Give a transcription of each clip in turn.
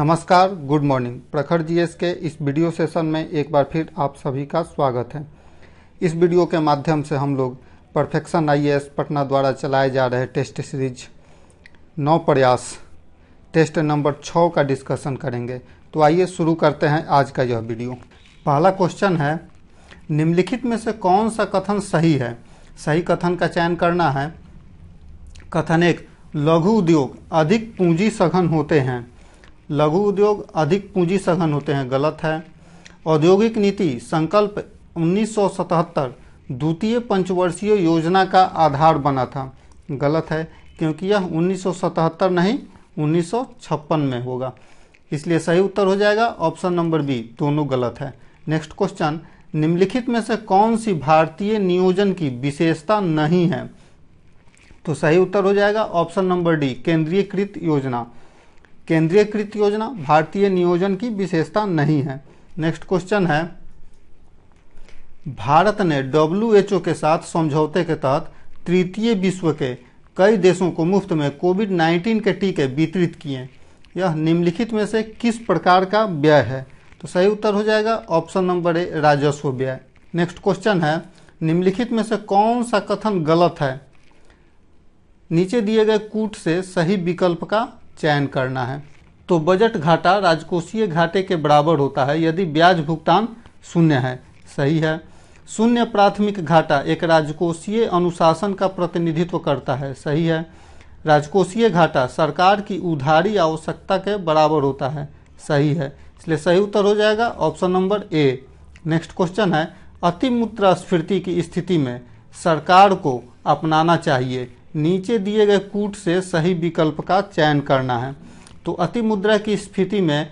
नमस्कार good morning प्रखर GS के इस वीडियो सेशन में एक बार फिर आप सभी का स्वागत है इस वीडियो के माध्यम से हम लोग परफेक्शन आईएएस पटना द्वारा चलाए जा रहे टेस्ट सीरीज नौ प्रयास टेस्ट नंबर छः का डिस्कशन करेंगे तो आइए शुरू करते हैं आज का यह वीडियो पहला क्वेश्चन है निम्नलिखित में से कौन सा कथन सही है सही कथन का चयन करना है कथन एक लघु उद्योग अधिक पूंजी सघन होते हैं लघु उद्योग अधिक पूंजी सघन होते हैं गलत है औद्योगिक नीति संकल्प 1977 द्वितीय पंचवर्षीय योजना का आधार बना था गलत है क्योंकि यह 1977 नहीं 1956 में होगा इसलिए सही उत्तर हो जाएगा ऑप्शन नंबर बी दोनों गलत है नेक्स्ट क्वेश्चन निम्नलिखित में से कौन सी भारतीय नियोजन की विशेषता नहीं है तो सही उत्तर हो जाएगा ऑप्शन नंबर डी केंद्रीयकृत योजना केंद्रीय कृत योजना भारतीय नियोजन की विशेषता नहीं है नेक्स्ट क्वेश्चन है भारत ने डब्ल्यू के साथ समझौते के तहत तृतीय विश्व के कई देशों को मुफ्त में कोविड 19 के टीके वितरित किए यह निम्नलिखित में से किस प्रकार का व्यय है तो सही उत्तर हो जाएगा ऑप्शन नंबर ए राजस्व व्यय नेक्स्ट क्वेश्चन है निम्नलिखित में से कौन सा कथन गलत है नीचे दिए गए कूट से सही विकल्प का चयन करना है तो बजट घाटा राजकोषीय घाटे के बराबर होता है यदि ब्याज भुगतान शून्य है सही है शून्य प्राथमिक घाटा एक राजकोषीय अनुशासन का प्रतिनिधित्व करता है सही है राजकोषीय घाटा सरकार की उधारी आवश्यकता के बराबर होता है सही है इसलिए सही उत्तर हो जाएगा option number A next question है अति मुद्रास्फीति की स्थिति में सरकार को अपनाना चाहिए नीचे दिए गए कूट से सही विकल्प का चयन करना है तो अति मुद्रा की स्थिति में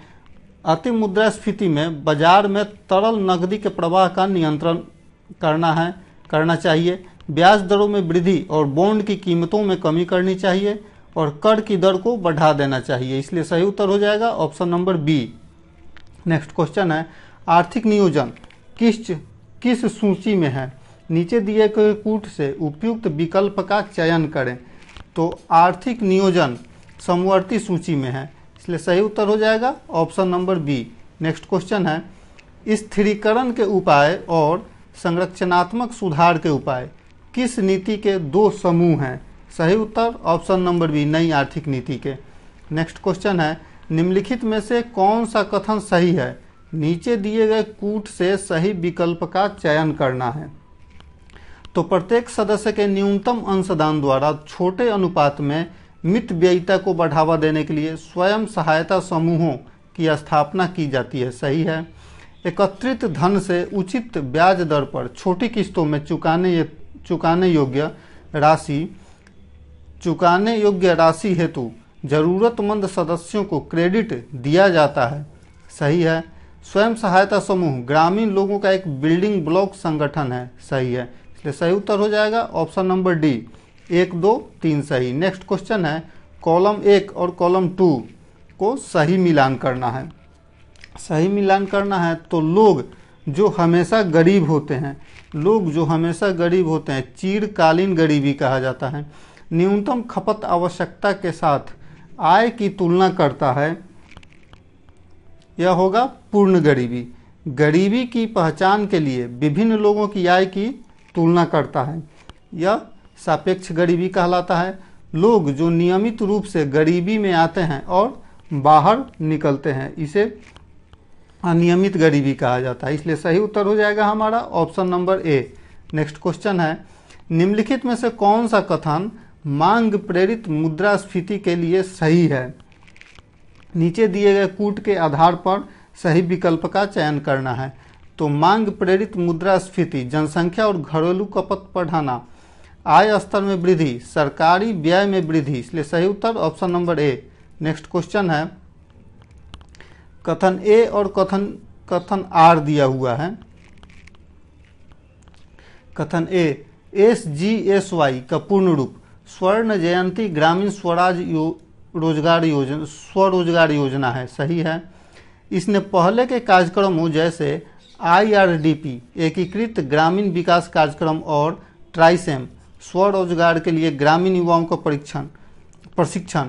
अति मुद्रा स्फीति में बाजार में तरल नकदी के प्रवाह का नियंत्रण करना है करना चाहिए ब्याज दरों में वृद्धि और बॉन्ड की कीमतों में कमी करनी चाहिए और कर की दर को बढ़ा देना चाहिए इसलिए सही उत्तर हो जाएगा option number B next question है आर्थिक नियोजन किस किस सूची में है नीचे दिए गए कूट से उपयुक्त विकल्प का चयन करें तो आर्थिक नियोजन समवर्ती सूची में है इसलिए सही उत्तर हो जाएगा option number B next question है स्थिरीकरण के उपाय और संरचनात्मक सुधार के उपाय किस नीति के दो समूह हैं सही उत्तर ऑप्शन नंबर बी नई आर्थिक नीति के नेक्स्ट क्वेश्चन है निम्नलिखित में से कौन सा कथन सही है नीचे दिए गए कूट से सही विकल्प का चयन करना है तो प्रत्येक सदस्य के न्यूनतम अंशदान द्वारा छोटे अनुपात में मित व्ययिता को बढ़ावा देने के लिए स्वयं सहायता समूहों की स्थापना की जाती है सही है एकत्रित धन से उचित ब्याज दर पर छोटी किस्तों में चुकाने चुकाने योग्य राशि चुकाने योग्य राशि हेतु जरूरतमंद सदस्यों को क्रेडिट दिया जाता है सही है स्वयं सहायता समूह ग्रामीण लोगों का एक बिल्डिंग ब्लॉक संगठन है सही है तो सही उत्तर हो जाएगा ऑप्शन नंबर डी एक दो तीन सही नेक्स्ट क्वेश्चन है कॉलम एक और कॉलम टू को सही मिलान करना है सही मिलान करना है तो लोग जो हमेशा गरीब होते हैं लोग जो हमेशा गरीब होते हैं चीरकालीन गरीबी कहा जाता है न्यूनतम खपत आवश्यकता के साथ आय की तुलना करता है यह होगा पूर्ण गरीबी गरीबी की पहचान के लिए विभिन्न लोगों की आय की तुलना करता है यह सापेक्ष गरीबी कहलाता है लोग जो नियमित रूप से गरीबी में आते हैं और बाहर निकलते हैं इसे अनियमित गरीबी कहा जाता है इसलिए सही उत्तर हो जाएगा हमारा option number A next question है निम्नलिखित में से कौन सा कथन मांग प्रेरित मुद्रास्फीति के लिए सही है नीचे दिए गए कूट के आधार पर सही विकल्प का चयन करना है तो मांग प्रेरित मुद्रास्फीति जनसंख्या और घरेलू कपत बढ़ाना आय स्तर में वृद्धि सरकारी व्यय में वृद्धि इसलिए सही उत्तर option number A next question है कथन ए और कथन कथन आर दिया हुआ है कथन A S G S Y का पूर्ण रूप स्वर्ण जयंती ग्रामीण स्वराज यो, रोजगार योजना स्वरोजगार योजना है सही है इसने पहले के कार्यक्रमों जैसे आईआरडीपी एकीकृत ग्रामीण विकास कार्यक्रम और ट्राइसेम स्वरोजगार के लिए ग्रामीण युवाओं को परीक्षण प्रशिक्षण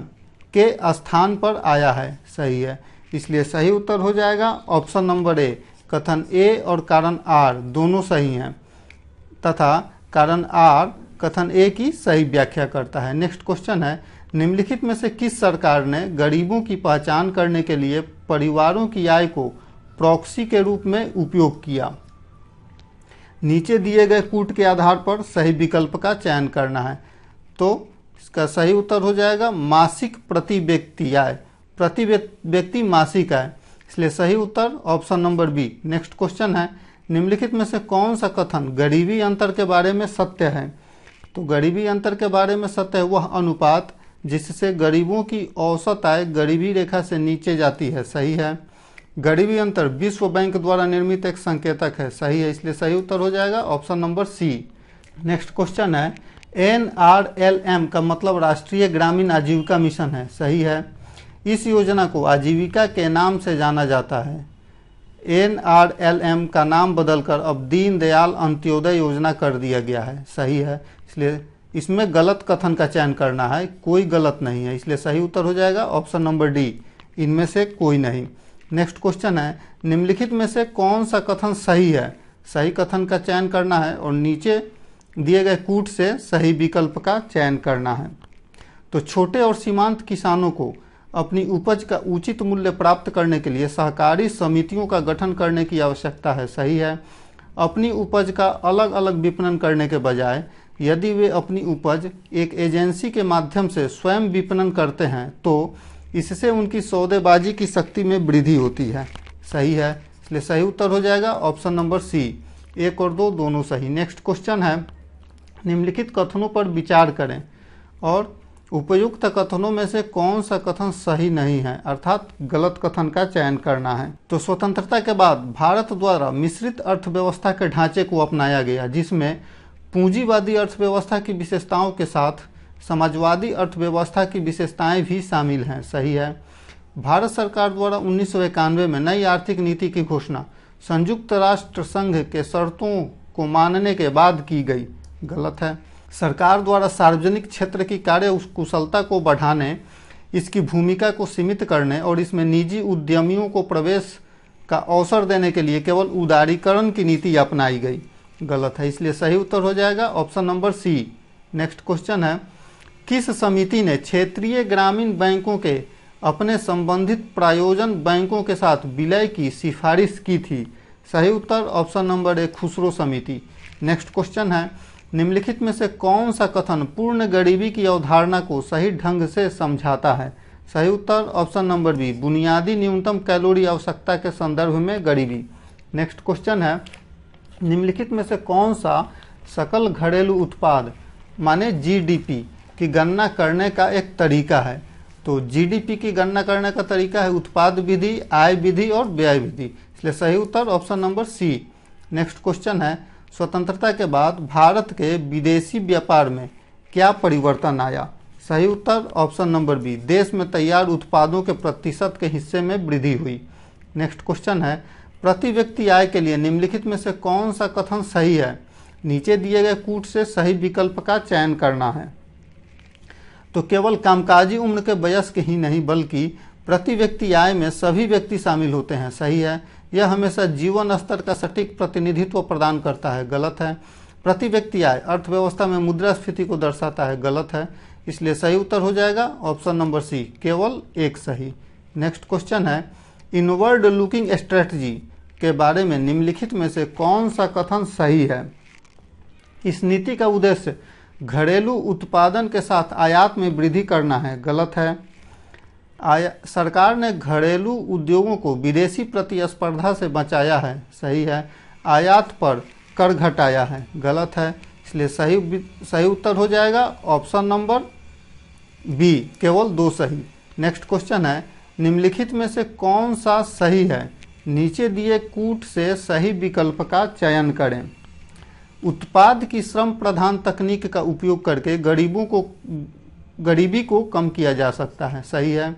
के स्थान पर आया है सही है इसलिए सही उत्तर हो जाएगा ऑप्शन नंबर ए कथन ए और कारण आर दोनों सही हैं तथा कारण आर कथन ए की सही व्याख्या करता है नेक्स्ट क्वेश्चन है निम्नलिखित में से किस सरकार ने गरीबों की पहचान करने के लिए परिवारों की आय को प्रॉक्सी के रूप में उपयोग किया नीचे दिए गए कूट के आधार पर सही विकल्प का चयन करना है तो इसका सही उत्तर हो जाएगा मासिक प्रति व्यक्ति आय प्रति व्यक्ति मासिक आय इसलिए सही उत्तर option number B next question है निम्नलिखित में से कौन सा कथन गरीबी अंतर के बारे में सत्य है तो गरीबी अंतर के बारे में सत्य है वह अनुपात जिससे गरीबों की औसत आय गरीबी रेखा से नीचे जाती है सही है गरीबी अंतर विश्व बैंक द्वारा निर्मित एक संकेतक है सही है इसलिए सही उत्तर हो जाएगा option number C next question है एन आर एल एम का मतलब राष्ट्रीय ग्रामीण आजीविका मिशन है सही है इस योजना को आजीविका के नाम से जाना जाता है एन आर एल एम का नाम बदलकर अब दीनदयाल अंत्योदय योजना कर दिया गया है सही है इसलिए इसमें गलत कथन का चयन करना है कोई गलत नहीं है इसलिए सही उत्तर हो जाएगा ऑप्शन नंबर डी इनमें से कोई नहीं नेक्स्ट क्वेश्चन है निम्नलिखित में से कौन सा कथन सही है सही कथन का चयन करना है और नीचे दिए गए कूट से सही विकल्प का चयन करना है तो छोटे और सीमांत किसानों को अपनी उपज का उचित मूल्य प्राप्त करने के लिए सहकारी समितियों का गठन करने की आवश्यकता है सही है अपनी उपज का अलग अलग विपणन करने के बजाय यदि वे अपनी उपज एक एजेंसी के माध्यम से स्वयं विपणन करते हैं तो इससे उनकी सौदेबाजी की शक्ति में वृद्धि होती है सही है इसलिए सही उत्तर हो जाएगा ऑप्शन नंबर सी एक और दो दोनों सही नेक्स्ट क्वेश्चन है निम्नलिखित कथनों पर विचार करें और उपयुक्त कथनों में से कौन सा कथन सही नहीं है अर्थात गलत कथन का चयन करना है तो स्वतंत्रता के बाद भारत द्वारा मिश्रित अर्थव्यवस्था के ढांचे को अपनाया गया जिसमें पूंजीवादी अर्थव्यवस्था की विशेषताओं के साथ समाजवादी अर्थव्यवस्था की विशेषताएं भी शामिल हैं सही है भारत सरकार द्वारा उन्नीस में नई आर्थिक नीति की घोषणा संयुक्त राष्ट्र संघ के शर्तों को मानने के बाद की गई गलत है सरकार द्वारा सार्वजनिक क्षेत्र की कार्य कुशलता को बढ़ाने इसकी भूमिका को सीमित करने और इसमें निजी उद्यमियों को प्रवेश का अवसर देने के लिए केवल उदारीकरण की नीति अपनाई गई गलत है इसलिए सही उत्तर हो जाएगा option number C next question है किस समिति ने क्षेत्रीय ग्रामीण बैंकों के अपने संबंधित प्रायोजन बैंकों के साथ विलय की सिफारिश की थी सही उत्तर ऑप्शन नंबर ए खुसरो समिति नेक्स्ट क्वेश्चन है निम्नलिखित में से कौन सा कथन पूर्ण गरीबी की अवधारणा को सही ढंग से समझाता है सही उत्तर ऑप्शन नंबर बी बुनियादी न्यूनतम कैलोरी आवश्यकता के संदर्भ में गरीबी नेक्स्ट क्वेश्चन है निम्नलिखित में से कौन सा सकल घरेलू उत्पाद माने जीडीपी की गणना करने का एक तरीका है तो जीडीपी की गणना करने का तरीका है उत्पाद विधि आय विधि और व्यय विधि इसलिए सही उत्तर option number C next question है स्वतंत्रता के बाद भारत के विदेशी व्यापार में क्या परिवर्तन आया सही उत्तर ऑप्शन नंबर बी देश में तैयार उत्पादों के प्रतिशत के हिस्से में वृद्धि हुई नेक्स्ट क्वेश्चन है प्रति व्यक्ति आय के लिए निम्नलिखित में से कौन सा कथन सही है नीचे दिए गए कूट से सही विकल्प का चयन करना है तो केवल कामकाजी उम्र के वयस्क ही नहीं बल्कि प्रति व्यक्ति आय में सभी व्यक्ति शामिल होते हैं सही है यह हमेशा जीवन स्तर का सटीक प्रतिनिधित्व प्रदान करता है गलत है प्रति व्यक्ति आय अर्थव्यवस्था में मुद्रास्फीति को दर्शाता है गलत है इसलिए सही उत्तर हो जाएगा ऑप्शन नंबर सी केवल एक सही नेक्स्ट क्वेश्चन है इनवर्ड लुकिंग स्ट्रेटजी के बारे में निम्नलिखित में से कौन सा कथन सही है इस नीति का उद्देश्य घरेलू उत्पादन के साथ आयात में वृद्धि करना है गलत है आया सरकार ने घरेलू उद्योगों को विदेशी प्रतिस्पर्धा से बचाया है सही है आयात पर कर घटाया है गलत है इसलिए सही सही उत्तर हो जाएगा ऑप्शन नंबर बी केवल दो सही नेक्स्ट क्वेश्चन है निम्नलिखित में से कौन सा सही है नीचे दिए कूट से सही विकल्प का चयन करें उत्पाद की श्रम प्रधान तकनीक का उपयोग करके गरीबों को गरीबी को कम किया जा सकता है सही है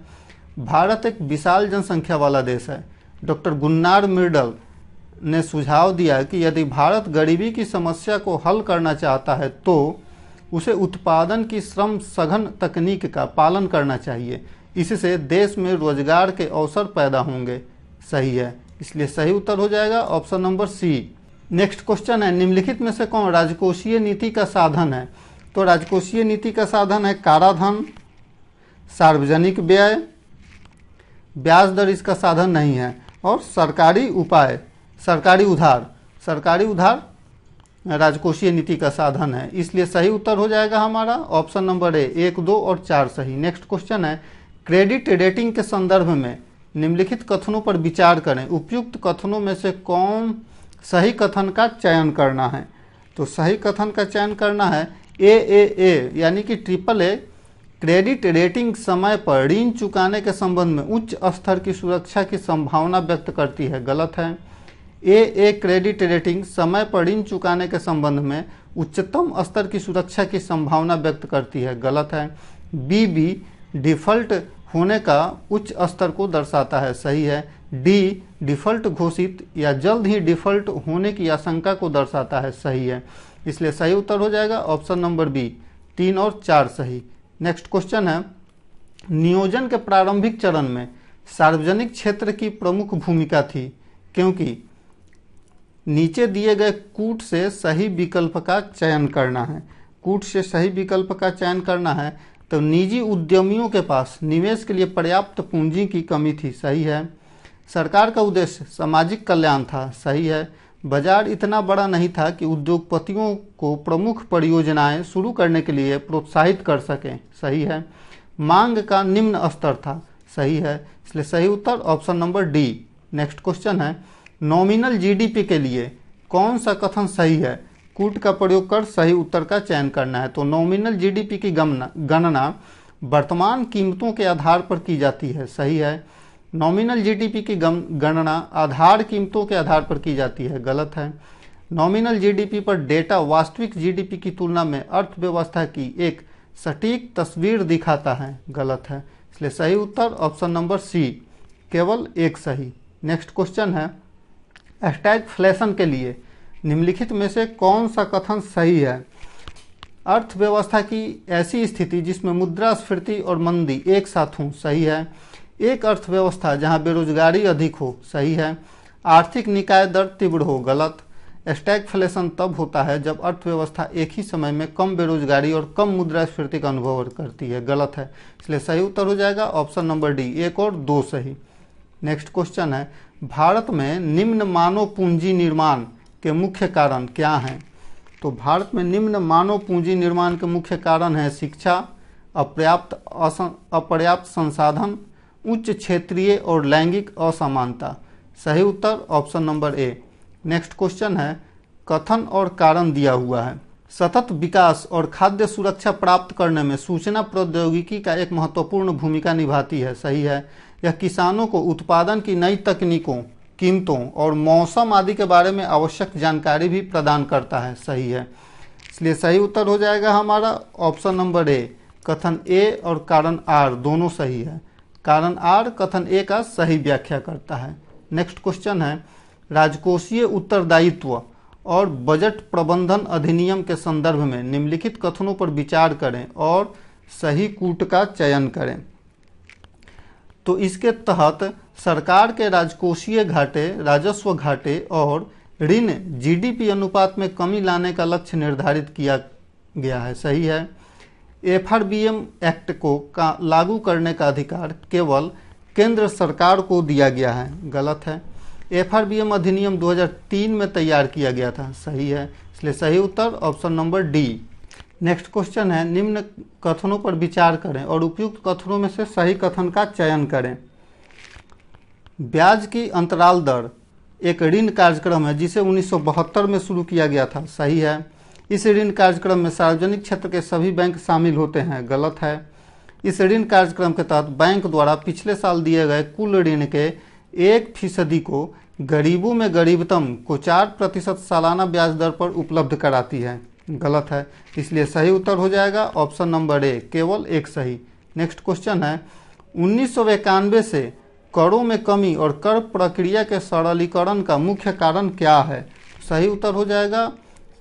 भारत एक विशाल जनसंख्या वाला देश है डॉक्टर गुन्नार मिर्डल ने सुझाव दिया कि यदि भारत गरीबी की समस्या को हल करना चाहता है तो उसे उत्पादन की श्रम सघन तकनीक का पालन करना चाहिए इससे देश में रोजगार के अवसर पैदा होंगे सही है इसलिए सही उत्तर हो जाएगा option number C next question है निम्नलिखित में से कौन राजकोषीय नीति का साधन है तो राजकोषीय नीति का साधन है काराधन सार्वजनिक व्यय ब्याज दर इसका साधन नहीं है और सरकारी उपाय सरकारी उधार सरकारी उधार राजकोषीय नीति का साधन है इसलिए सही उत्तर हो जाएगा हमारा ऑप्शन नंबर ए एक दो और चार सही नेक्स्ट क्वेश्चन है क्रेडिट रेटिंग के संदर्भ में निम्नलिखित कथनों पर विचार करें उपयुक्त कथनों में से कौन सही कथन का चयन करना है तो सही कथन का चयन करना है ए ए ए यानी कि ट्रिपल ए क्रेडिट रेटिंग समय पर ऋण चुकाने के संबंध में उच्च स्तर की सुरक्षा की संभावना व्यक्त करती है गलत है ए ए क्रेडिट रेटिंग समय पर ऋण चुकाने के संबंध में उच्चतम स्तर की सुरक्षा की संभावना व्यक्त करती है गलत है बी बी डिफॉल्ट होने का उच्च स्तर को दर्शाता है सही है डी डिफॉल्ट घोषित या जल्द ही डिफॉल्ट होने की आशंका को दर्शाता है सही है इसलिए सही उत्तर हो जाएगा ऑप्शन नंबर बी तीन और चार सही नेक्स्ट क्वेश्चन है नियोजन के प्रारंभिक चरण में सार्वजनिक क्षेत्र की प्रमुख भूमिका थी क्योंकि नीचे दिए गए कूट से सही विकल्प का चयन करना है कूट से सही विकल्प का चयन करना है तो निजी उद्यमियों के पास निवेश के लिए पर्याप्त पूंजी की कमी थी सही है सरकार का उद्देश्य सामाजिक कल्याण था सही है बाजार इतना बड़ा नहीं था कि उद्योगपतियों को प्रमुख परियोजनाएं शुरू करने के लिए प्रोत्साहित कर सकें सही है मांग का निम्न स्तर था सही है इसलिए सही उत्तर option number D next question है नॉमिनल जीडीपी के लिए कौन सा कथन सही है कूट का प्रयोग कर सही उत्तर का चयन करना है तो नॉमिनल जीडीपी की गणना गणना वर्तमान कीमतों के आधार पर की जाती है सही है नॉमिनल जीडीपी की गणना आधार कीमतों के आधार पर की जाती है गलत है नॉमिनल जीडीपी पर डेटा वास्तविक जीडीपी की तुलना में अर्थव्यवस्था की एक सटीक तस्वीर दिखाता है गलत है इसलिए सही उत्तर ऑप्शन नंबर सी केवल एक सही नेक्स्ट क्वेश्चन है फ्लैशन के लिए निम्नलिखित में से कौन सा कथन सही है अर्थव्यवस्था की ऐसी स्थिति जिसमें मुद्रास्फीति और मंदी एक साथ हों सही है एक अर्थव्यवस्था जहां बेरोजगारी अधिक हो सही है आर्थिक निकाय दर तीव्र हो गलत फ्लेशन तब होता है जब अर्थव्यवस्था एक ही समय में कम बेरोजगारी और कम मुद्रास्फीति का अनुभव करती है गलत है इसलिए सही उत्तर हो जाएगा ऑप्शन नंबर डी एक और दो सही नेक्स्ट क्वेश्चन है भारत में निम्न मानव पूंजी निर्माण के मुख्य कारण क्या हैं तो भारत में निम्न मानव पूंजी निर्माण के मुख्य कारण हैं शिक्षा अपर्याप्त अपर्याप्त संसाधन उच्च क्षेत्रीय और लैंगिक असमानता सही उत्तर option number A next question है कथन और कारण दिया हुआ है सतत विकास और खाद्य सुरक्षा प्राप्त करने में सूचना प्रौद्योगिकी का एक महत्वपूर्ण भूमिका निभाती है सही है यह किसानों को उत्पादन की नई तकनीकों कीमतों और मौसम आदि के बारे में आवश्यक जानकारी भी प्रदान करता है सही है इसलिए सही उत्तर हो जाएगा हमारा ऑप्शन नंबर ए कथन ए और कारण आर दोनों सही है कारण आर कथन ए का सही व्याख्या करता है नेक्स्ट क्वेश्चन है राजकोषीय उत्तरदायित्व और बजट प्रबंधन अधिनियम के संदर्भ में निम्नलिखित कथनों पर विचार करें और सही कूट का चयन करें तो इसके तहत सरकार के राजकोषीय घाटे राजस्व घाटे और ऋण जीडीपी अनुपात में कमी लाने का लक्ष्य निर्धारित किया गया है सही है एफआरबीएम एक्ट को का लागू करने का अधिकार केवल केंद्र सरकार को दिया गया है गलत है एफआरबीएम अधिनियम 2003 में तैयार किया गया था सही है इसलिए सही उत्तर option number D next question है निम्न कथनों पर विचार करें और उपयुक्त कथनों में से सही कथन का चयन करें ब्याज की अंतराल दर एक ऋण कार्यक्रम है जिसे 1972 में शुरू किया गया था सही है इस ऋण कार्यक्रम में सार्वजनिक क्षेत्र के सभी बैंक शामिल होते हैं गलत है इस ऋण कार्यक्रम के तहत बैंक द्वारा पिछले साल दिए गए कुल ऋण के एक फीसदी को गरीबों में गरीबतम को चार प्रतिशत सालाना ब्याज दर पर उपलब्ध कराती है गलत है इसलिए सही उत्तर हो जाएगा ऑप्शन नंबर ए केवल एक सही नेक्स्ट क्वेश्चन है उन्नीस से करों में कमी और कर प्रक्रिया के सरलीकरण का मुख्य कारण क्या है सही उत्तर हो जाएगा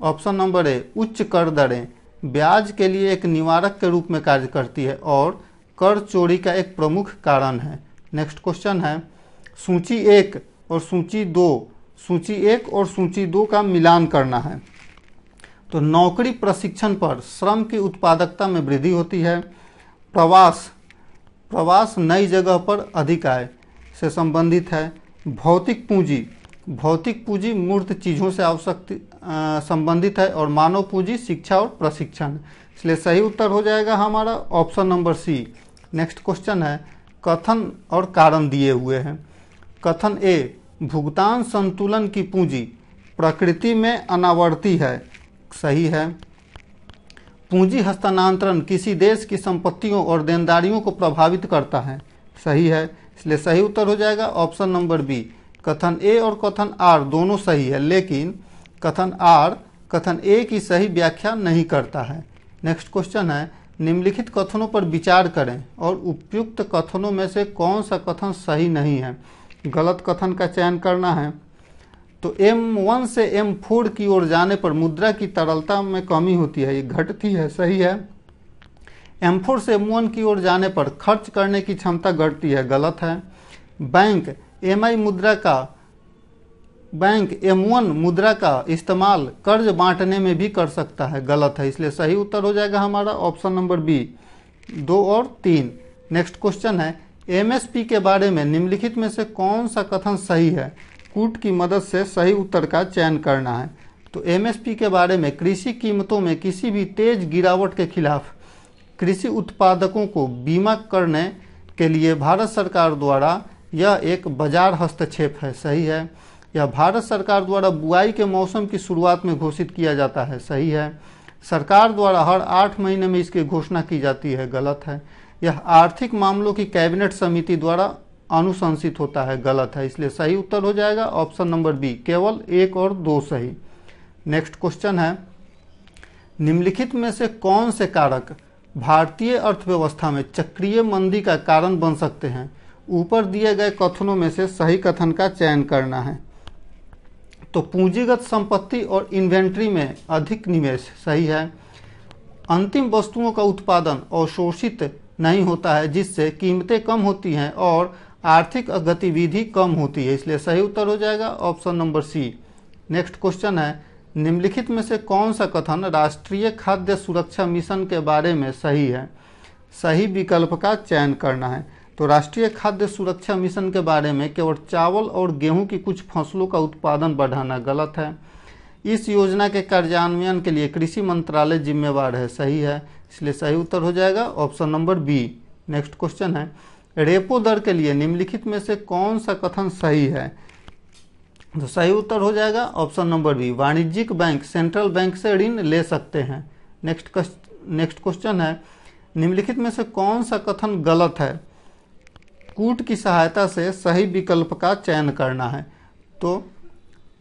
ऑप्शन नंबर ए उच्च कर दरें ब्याज के लिए एक निवारक के रूप में कार्य करती है और कर चोरी का एक प्रमुख कारण है नेक्स्ट क्वेश्चन है सूची एक और सूची दो सूची एक और सूची दो का मिलान करना है तो नौकरी प्रशिक्षण पर श्रम की उत्पादकता में वृद्धि होती है प्रवास प्रवास नई जगह पर अधिक आय से संबंधित है भौतिक पूंजी भौतिक पूंजी मूर्त चीज़ों से आवश्यक संबंधित है और मानव पूंजी शिक्षा और प्रशिक्षण इसलिए सही उत्तर हो जाएगा हमारा option number C next question है कथन और कारण दिए हुए हैं कथन ए भुगतान संतुलन की पूंजी प्रकृति में अनावर्ती है सही है पूंजी हस्तांतरण किसी देश की संपत्तियों और देनदारियों को प्रभावित करता है सही है इसलिए सही उत्तर हो जाएगा ऑप्शन नंबर बी कथन ए और कथन आर दोनों सही है लेकिन कथन आर कथन ए की सही व्याख्या नहीं करता है नेक्स्ट क्वेश्चन है निम्नलिखित कथनों पर विचार करें और उपयुक्त कथनों में से कौन सा कथन सही नहीं है गलत कथन का चयन करना है तो M1 से M4 की ओर जाने पर मुद्रा की तरलता में कमी होती है ये घटती है सही है M4 से M1 की ओर जाने पर खर्च करने की क्षमता घटती है गलत है बैंक एम मुद्रा का बैंक M1 मुद्रा का इस्तेमाल कर्ज बांटने में भी कर सकता है गलत है इसलिए सही उत्तर हो जाएगा हमारा ऑप्शन नंबर बी दो और तीन नेक्स्ट क्वेश्चन है एमएसपी के बारे में निम्नलिखित में से कौन सा कथन सही है कूट की मदद से सही उत्तर का चयन करना है तो एमएसपी के बारे में कृषि कीमतों में किसी भी तेज गिरावट के खिलाफ कृषि उत्पादकों को बीमा करने के लिए भारत सरकार द्वारा यह एक बाजार हस्तक्षेप है सही है यह भारत सरकार द्वारा बुआई के मौसम की शुरुआत में घोषित किया जाता है सही है सरकार द्वारा हर आठ महीने में इसकी घोषणा की जाती है गलत है यह आर्थिक मामलों की कैबिनेट समिति द्वारा अनुशंसित होता है गलत है इसलिए सही उत्तर हो जाएगा ऑप्शन नंबर बी केवल एक और दो सही नेक्स्ट क्वेश्चन है निम्नलिखित में से कौन से कारक भारतीय अर्थव्यवस्था में चक्रीय मंदी का कारण बन सकते हैं ऊपर दिए गए कथनों में से सही कथन का चयन करना है तो पूंजीगत संपत्ति और इन्वेंट्री में अधिक निवेश सही है अंतिम वस्तुओं का उत्पादन अवशोषित नहीं होता है जिससे कीमतें कम होती हैं और आर्थिक गतिविधि कम होती है इसलिए सही उत्तर हो जाएगा option number C next question है निम्नलिखित में से कौन सा कथन राष्ट्रीय खाद्य सुरक्षा मिशन के बारे में सही है सही विकल्प का चयन करना है तो राष्ट्रीय खाद्य सुरक्षा मिशन के बारे में केवल चावल और गेहूं की कुछ फसलों का उत्पादन बढ़ाना गलत है इस योजना के कार्यान्वयन के लिए कृषि मंत्रालय जिम्मेवार है सही है इसलिए सही उत्तर हो जाएगा option number B next question है रेपो दर के लिए निम्नलिखित में से कौन सा कथन सही है तो सही उत्तर हो जाएगा ऑप्शन नंबर बी वाणिज्यिक बैंक सेंट्रल बैंक से ऋण ले सकते हैं नेक्स्ट नेक्स्ट क्वेश्चन है निम्नलिखित में से कौन सा कथन गलत है कूट की सहायता से सही विकल्प का चयन करना है तो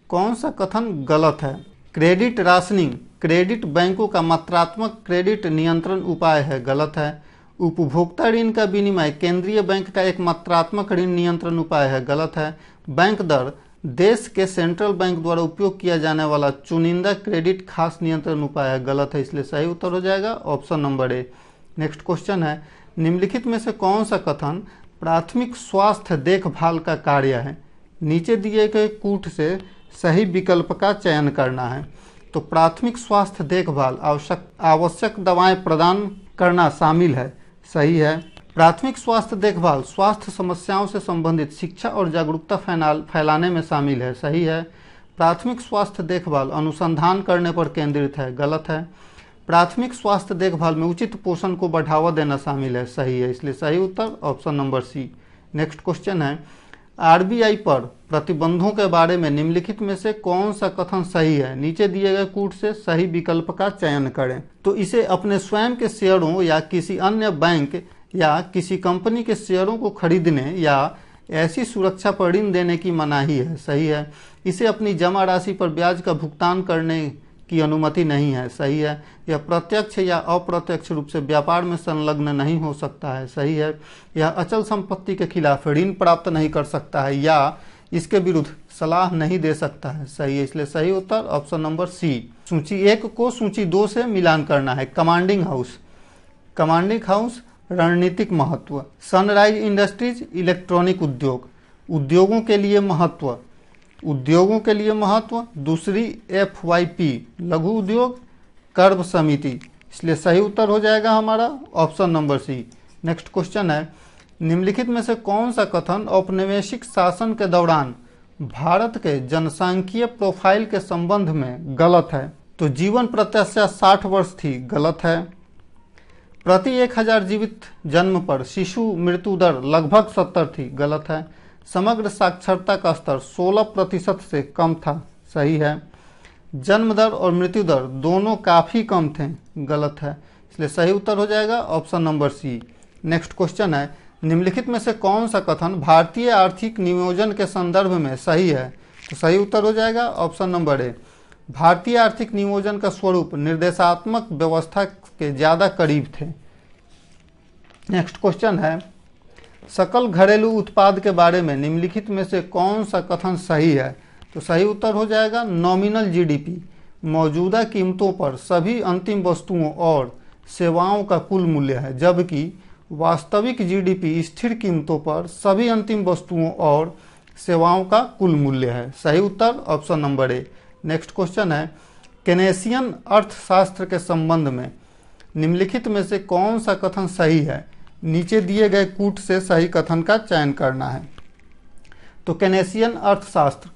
कौन सा कथन गलत है क्रेडिट राशनिंग क्रेडिट बैंकों का मात्रात्मक क्रेडिट नियंत्रण उपाय है गलत है उपभोक्ता ऋण का विनिमय केंद्रीय बैंक का एक मात्रात्मक ऋण नियंत्रण उपाय है गलत है बैंक दर देश के सेंट्रल बैंक द्वारा उपयोग किया जाने वाला चुनिंदा क्रेडिट खास नियंत्रण उपाय है गलत है इसलिए सही उत्तर हो जाएगा option number A next question है निम्नलिखित में से कौन सा कथन प्राथमिक स्वास्थ्य देखभाल का कार्य है नीचे दिए गए कूट से सही विकल्प का चयन करना है तो प्राथमिक स्वास्थ्य देखभाल आवश्यक आवश्यक दवाएं प्रदान करना शामिल है सही है प्राथमिक स्वास्थ्य देखभाल स्वास्थ्य समस्याओं से संबंधित शिक्षा और जागरूकता फैलाल फैलाने में शामिल है सही है प्राथमिक स्वास्थ्य देखभाल अनुसंधान करने पर केंद्रित है गलत है प्राथमिक स्वास्थ्य देखभाल में उचित पोषण को बढ़ावा देना शामिल है सही है इसलिए सही उत्तर option number C next question है आरबीआई पर प्रतिबंधों के बारे में निम्नलिखित में से कौन सा कथन सही है नीचे दिए गए कूट से सही विकल्प का चयन करें तो इसे अपने स्वयं के शेयरों या किसी अन्य बैंक या किसी कंपनी के शेयरों को खरीदने या ऐसी सुरक्षा पर ऋण देने की मनाही है सही है इसे अपनी जमा राशि पर ब्याज का भुगतान करने की अनुमति नहीं है सही है यह प्रत्यक्ष या अप्रत्यक्ष रूप से व्यापार में संलग्न नहीं हो सकता है सही है यह अचल संपत्ति के खिलाफ ऋण प्राप्त नहीं कर सकता है या इसके विरुद्ध सलाह नहीं दे सकता है सही है इसलिए सही उत्तर ऑप्शन नंबर सी सूची एक को सूची दो से मिलान करना है कमांडिंग हाउस कमांडिंग हाउस रणनीतिक महत्व सनराइज इंडस्ट्रीज इलेक्ट्रॉनिक उद्योग उद्योगों के लिए महत्व उद्योगों के लिए महत्व दूसरी एफ वाई पी लघु उद्योग कर्म समिति इसलिए सही उत्तर हो जाएगा हमारा option number C next question है निम्नलिखित में से कौन सा कथन औपनिवेशिक शासन के दौरान भारत के जनसंख्यीय प्रोफाइल के संबंध में गलत है तो जीवन प्रत्याशा साठ वर्ष थी गलत है प्रति एक हजार जीवित जन्म पर शिशु मृत्यु दर लगभग सत्तर थी गलत है समग्र साक्षरता का स्तर 16 प्रतिशत से कम था सही है जन्म दर और मृत्यु दर दोनों काफ़ी कम थे गलत है इसलिए सही उत्तर हो जाएगा option number C next question है निम्नलिखित में से कौन सा कथन भारतीय आर्थिक नियोजन के संदर्भ में सही है तो सही उत्तर हो जाएगा ऑप्शन नंबर ए भारतीय आर्थिक नियोजन का स्वरूप निर्देशात्मक व्यवस्था के ज़्यादा करीब थे नेक्स्ट क्वेश्चन है सकल घरेलू उत्पाद के बारे में निम्नलिखित में से कौन सा कथन सही है तो सही उत्तर हो जाएगा नॉमिनल जीडीपी मौजूदा कीमतों पर सभी अंतिम वस्तुओं और सेवाओं का कुल मूल्य है जबकि वास्तविक जीडीपी स्थिर कीमतों पर सभी अंतिम वस्तुओं और सेवाओं का कुल मूल्य है सही उत्तर option number A next question है केनेशियन अर्थशास्त्र के संबंध में निम्नलिखित में से कौन सा कथन सही है नीचे दिए गए कूट से सही कथन का चयन करना है तो कैनेसियन अर्थशास्त्र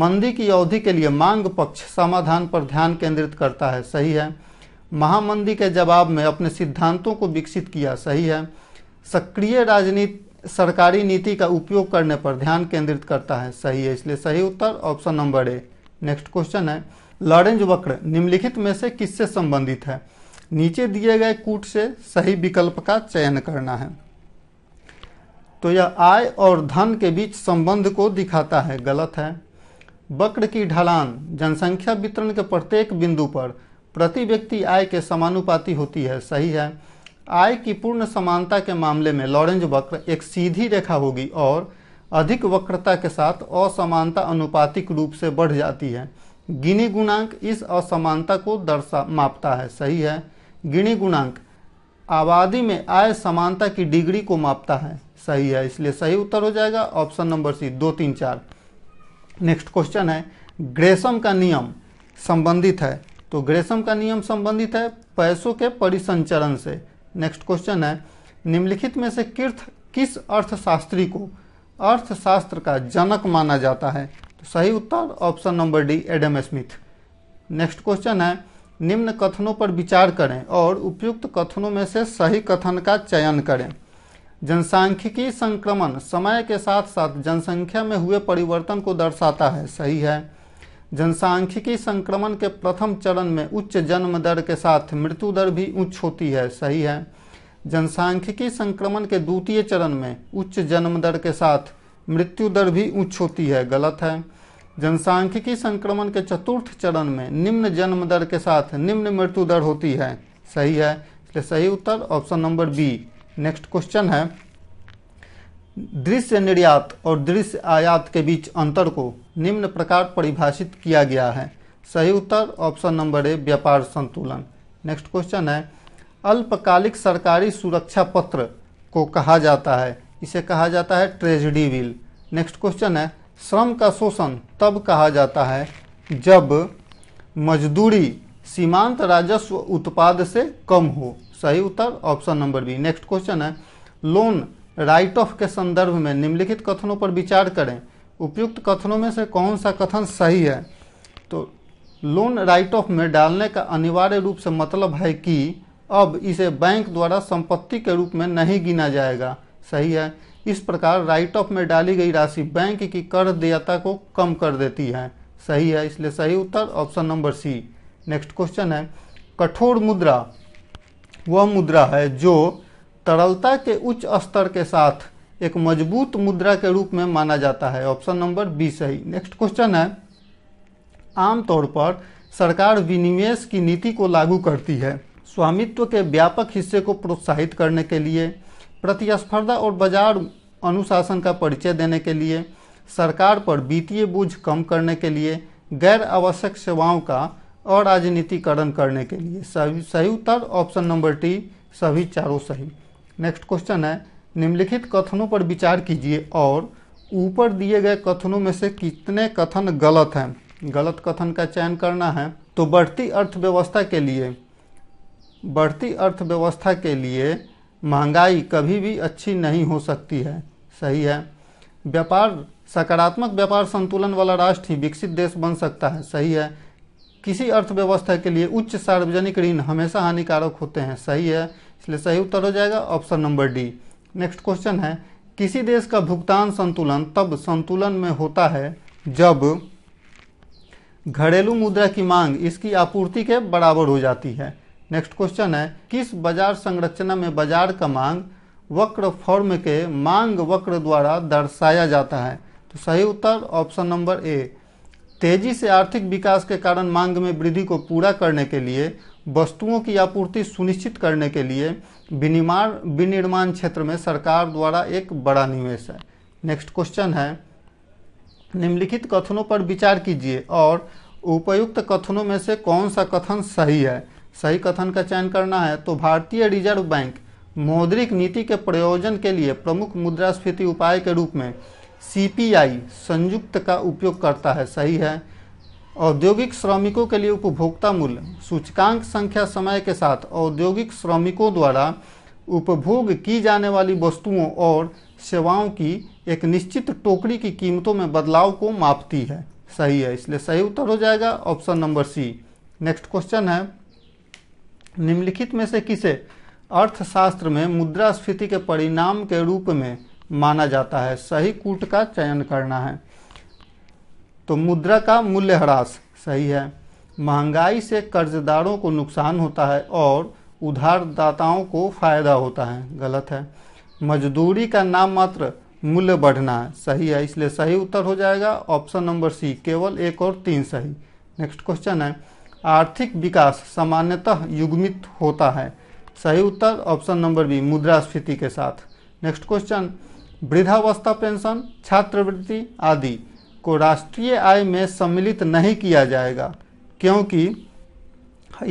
मंदी की अवधि के लिए मांग पक्ष समाधान पर ध्यान केंद्रित करता है सही है महामंदी के जवाब में अपने सिद्धांतों को विकसित किया सही है सक्रिय राजनीति सरकारी नीति का उपयोग करने पर ध्यान केंद्रित करता है सही है इसलिए सही उत्तर option number A next question है लॉरेंज वक्र निम्नलिखित में से किससे संबंधित है नीचे दिए गए कूट से सही विकल्प का चयन करना है तो यह आय और धन के बीच संबंध को दिखाता है गलत है वक्र की ढलान जनसंख्या वितरण के प्रत्येक बिंदु पर प्रति व्यक्ति आय के समानुपाती होती है सही है आय की पूर्ण समानता के मामले में लॉरेंज वक्र एक सीधी रेखा होगी और अधिक वक्रता के साथ असमानता अनुपातिक रूप से बढ़ जाती है गिनी गुणांक इस असमानता को दर्शा मापता है सही है गिणी गुणांक आबादी में आय समानता की डिग्री को मापता है सही है इसलिए सही उत्तर हो जाएगा ऑप्शन नंबर सी दो तीन चार नेक्स्ट क्वेश्चन है ग्रेसम का नियम संबंधित है तो ग्रेसम का नियम संबंधित है पैसों के परिसंचरण से नेक्स्ट क्वेश्चन है निम्नलिखित में से किर्थ किस अर्थशास्त्री को अर्थशास्त्र का जनक माना जाता है तो सही उत्तर option number D Adam Smith next question है निम्न कथनों पर विचार करें और उपयुक्त कथनों में से सही कथन का चयन करें जनसांख्यिकी संक्रमण समय के साथ साथ जनसंख्या में हुए परिवर्तन को दर्शाता है सही है जनसांख्यिकी संक्रमण के प्रथम चरण में उच्च जन्म दर के साथ मृत्यु दर भी उच्च होती है सही है जनसांख्यिकी संक्रमण के द्वितीय चरण में उच्च जन्म दर के साथ मृत्यु दर भी उच्च होती है गलत है जनसांख्यिकी संक्रमण के चतुर्थ चरण में निम्न जन्म दर के साथ निम्न मृत्यु दर होती है सही है इसलिए सही उत्तर option number B next question है दृश्य निर्यात और दृश्य आयात के बीच अंतर को निम्न प्रकार परिभाषित किया गया है सही उत्तर ऑप्शन नंबर ए व्यापार संतुलन नेक्स्ट क्वेश्चन है अल्पकालिक सरकारी सुरक्षा पत्र को कहा जाता है इसे कहा जाता है ट्रेजडी बिल नेक्स्ट क्वेश्चन है श्रम का शोषण तब कहा जाता है जब मजदूरी सीमांत राजस्व उत्पाद से कम हो सही उत्तर option number B next question है लोन राइट ऑफ के संदर्भ में निम्नलिखित कथनों पर विचार करें उपयुक्त कथनों में से कौन सा कथन सही है तो लोन राइट ऑफ में डालने का अनिवार्य रूप से मतलब है कि अब इसे बैंक द्वारा संपत्ति के रूप में नहीं गिना जाएगा सही है इस प्रकार राइट ऑफ में डाली गई राशि बैंक की कर देयता को कम कर देती है सही है इसलिए सही उत्तर option number C next question है कठोर मुद्रा वह मुद्रा है जो तरलता के उच्च स्तर के साथ एक मजबूत मुद्रा के रूप में माना जाता है ऑप्शन नंबर बी सही नेक्स्ट क्वेश्चन है आमतौर पर सरकार विनिवेश की नीति को लागू करती है स्वामित्व के व्यापक हिस्से को प्रोत्साहित करने के लिए प्रतिस्पर्धा और बाजार अनुशासन का परिचय देने के लिए सरकार पर वित्तीय बोझ कम करने के लिए गैर आवश्यक सेवाओं का अराजनीतिकरण करने के लिए सही सही उत्तर ऑप्शन नंबर टी सभी चारों सही नेक्स्ट क्वेश्चन है निम्नलिखित कथनों पर विचार कीजिए और ऊपर दिए गए कथनों में से कितने कथन गलत हैं गलत कथन का चयन करना है तो बढ़ती अर्थव्यवस्था के लिए बढ़ती अर्थव्यवस्था के लिए महंगाई कभी भी अच्छी नहीं हो सकती है सही है व्यापार सकारात्मक व्यापार संतुलन वाला राष्ट्र ही विकसित देश बन सकता है सही है किसी अर्थव्यवस्था के लिए उच्च सार्वजनिक ऋण हमेशा हानिकारक होते हैं सही है इसलिए सही उत्तर हो जाएगा option number D next question है किसी देश का भुगतान संतुलन तब संतुलन में होता है जब घरेलू मुद्रा की मांग इसकी आपूर्ति के बराबर हो जाती है नेक्स्ट क्वेश्चन है किस बाजार संरचना में बाजार का मांग वक्र फॉर्म के मांग वक्र द्वारा दर्शाया जाता है तो सही उत्तर ऑप्शन नंबर ए तेजी से आर्थिक विकास के कारण मांग में वृद्धि को पूरा करने के लिए वस्तुओं की आपूर्ति सुनिश्चित करने के लिए विनिर्माण विनिर्माण क्षेत्र में सरकार द्वारा एक बड़ा निवेश है नेक्स्ट क्वेश्चन है निम्नलिखित कथनों पर विचार कीजिए और उपयुक्त कथनों में से कौन सा कथन सही है सही कथन का चयन करना है तो भारतीय रिजर्व बैंक मौद्रिक नीति के प्रयोजन के लिए प्रमुख मुद्रास्फीति उपाय के रूप में सी संयुक्त का उपयोग करता है सही है औद्योगिक श्रमिकों के लिए उपभोक्ता मूल्य सूचकांक संख्या समय के साथ औद्योगिक श्रमिकों द्वारा उपभोग की जाने वाली वस्तुओं और सेवाओं की एक निश्चित टोकरी की कीमतों में बदलाव को मापती है सही है इसलिए सही उत्तर हो जाएगा option number C next question है निम्नलिखित में से किसे अर्थशास्त्र में मुद्रास्फीति के परिणाम के रूप में माना जाता है सही कूट का चयन करना है तो मुद्रा का मूल्य ह्रास सही है महंगाई से कर्जदारों को नुकसान होता है और उधारदाताओं को फायदा होता है गलत है मजदूरी का नाम मात्र मूल्य बढ़ना है सही है इसलिए सही उत्तर हो जाएगा ऑप्शन नंबर सी केवल एक और तीन सही नेक्स्ट क्वेश्चन है आर्थिक विकास सामान्यतः युग्मित होता है सही उत्तर ऑप्शन नंबर बी मुद्रास्फीति के साथ नेक्स्ट क्वेश्चन वृद्धावस्था पेंशन छात्रवृत्ति आदि को राष्ट्रीय आय में सम्मिलित नहीं किया जाएगा क्योंकि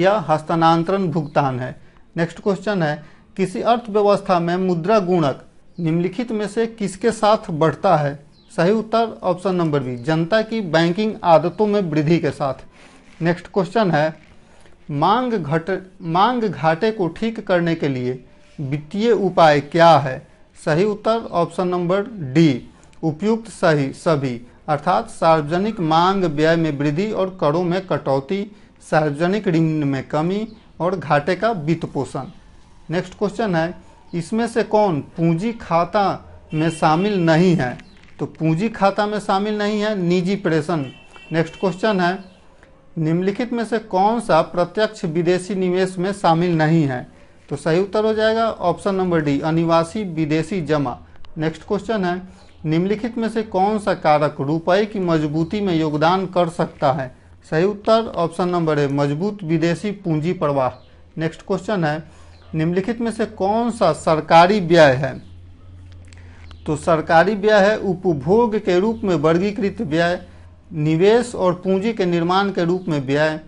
यह हस्तांतरण भुगतान है नेक्स्ट क्वेश्चन है किसी अर्थव्यवस्था में मुद्रा गुणक निम्नलिखित में से किसके साथ बढ़ता है सही उत्तर ऑप्शन नंबर बी जनता की बैंकिंग आदतों में वृद्धि के साथ नेक्स्ट क्वेश्चन है मांग घट मांग घाटे को ठीक करने के लिए वित्तीय उपाय क्या है सही उत्तर ऑप्शन नंबर डी उपयुक्त सही सभी अर्थात सार्वजनिक मांग व्यय में वृद्धि और करों में कटौती सार्वजनिक ऋण में कमी और घाटे का वित्त पोषण नेक्स्ट क्वेश्चन है इसमें से कौन पूंजी खाता में शामिल नहीं है तो पूंजी खाता में शामिल नहीं है निजी प्रेषण नेक्स्ट क्वेश्चन है निम्नलिखित में से कौन सा प्रत्यक्ष विदेशी निवेश में शामिल नहीं है तो सही उत्तर हो जाएगा ऑप्शन नंबर डी अनिवासी विदेशी जमा नेक्स्ट क्वेश्चन है निम्नलिखित में से कौन सा कारक रुपए की मजबूती में योगदान कर सकता है सही उत्तर ऑप्शन नंबर ए मजबूत विदेशी पूंजी प्रवाह नेक्स्ट क्वेश्चन है निम्नलिखित में से कौन सा सरकारी व्यय है तो सरकारी व्यय है उपभोग के रूप में वर्गीकृत व्यय निवेश और पूंजी के निर्माण के रूप में व्यय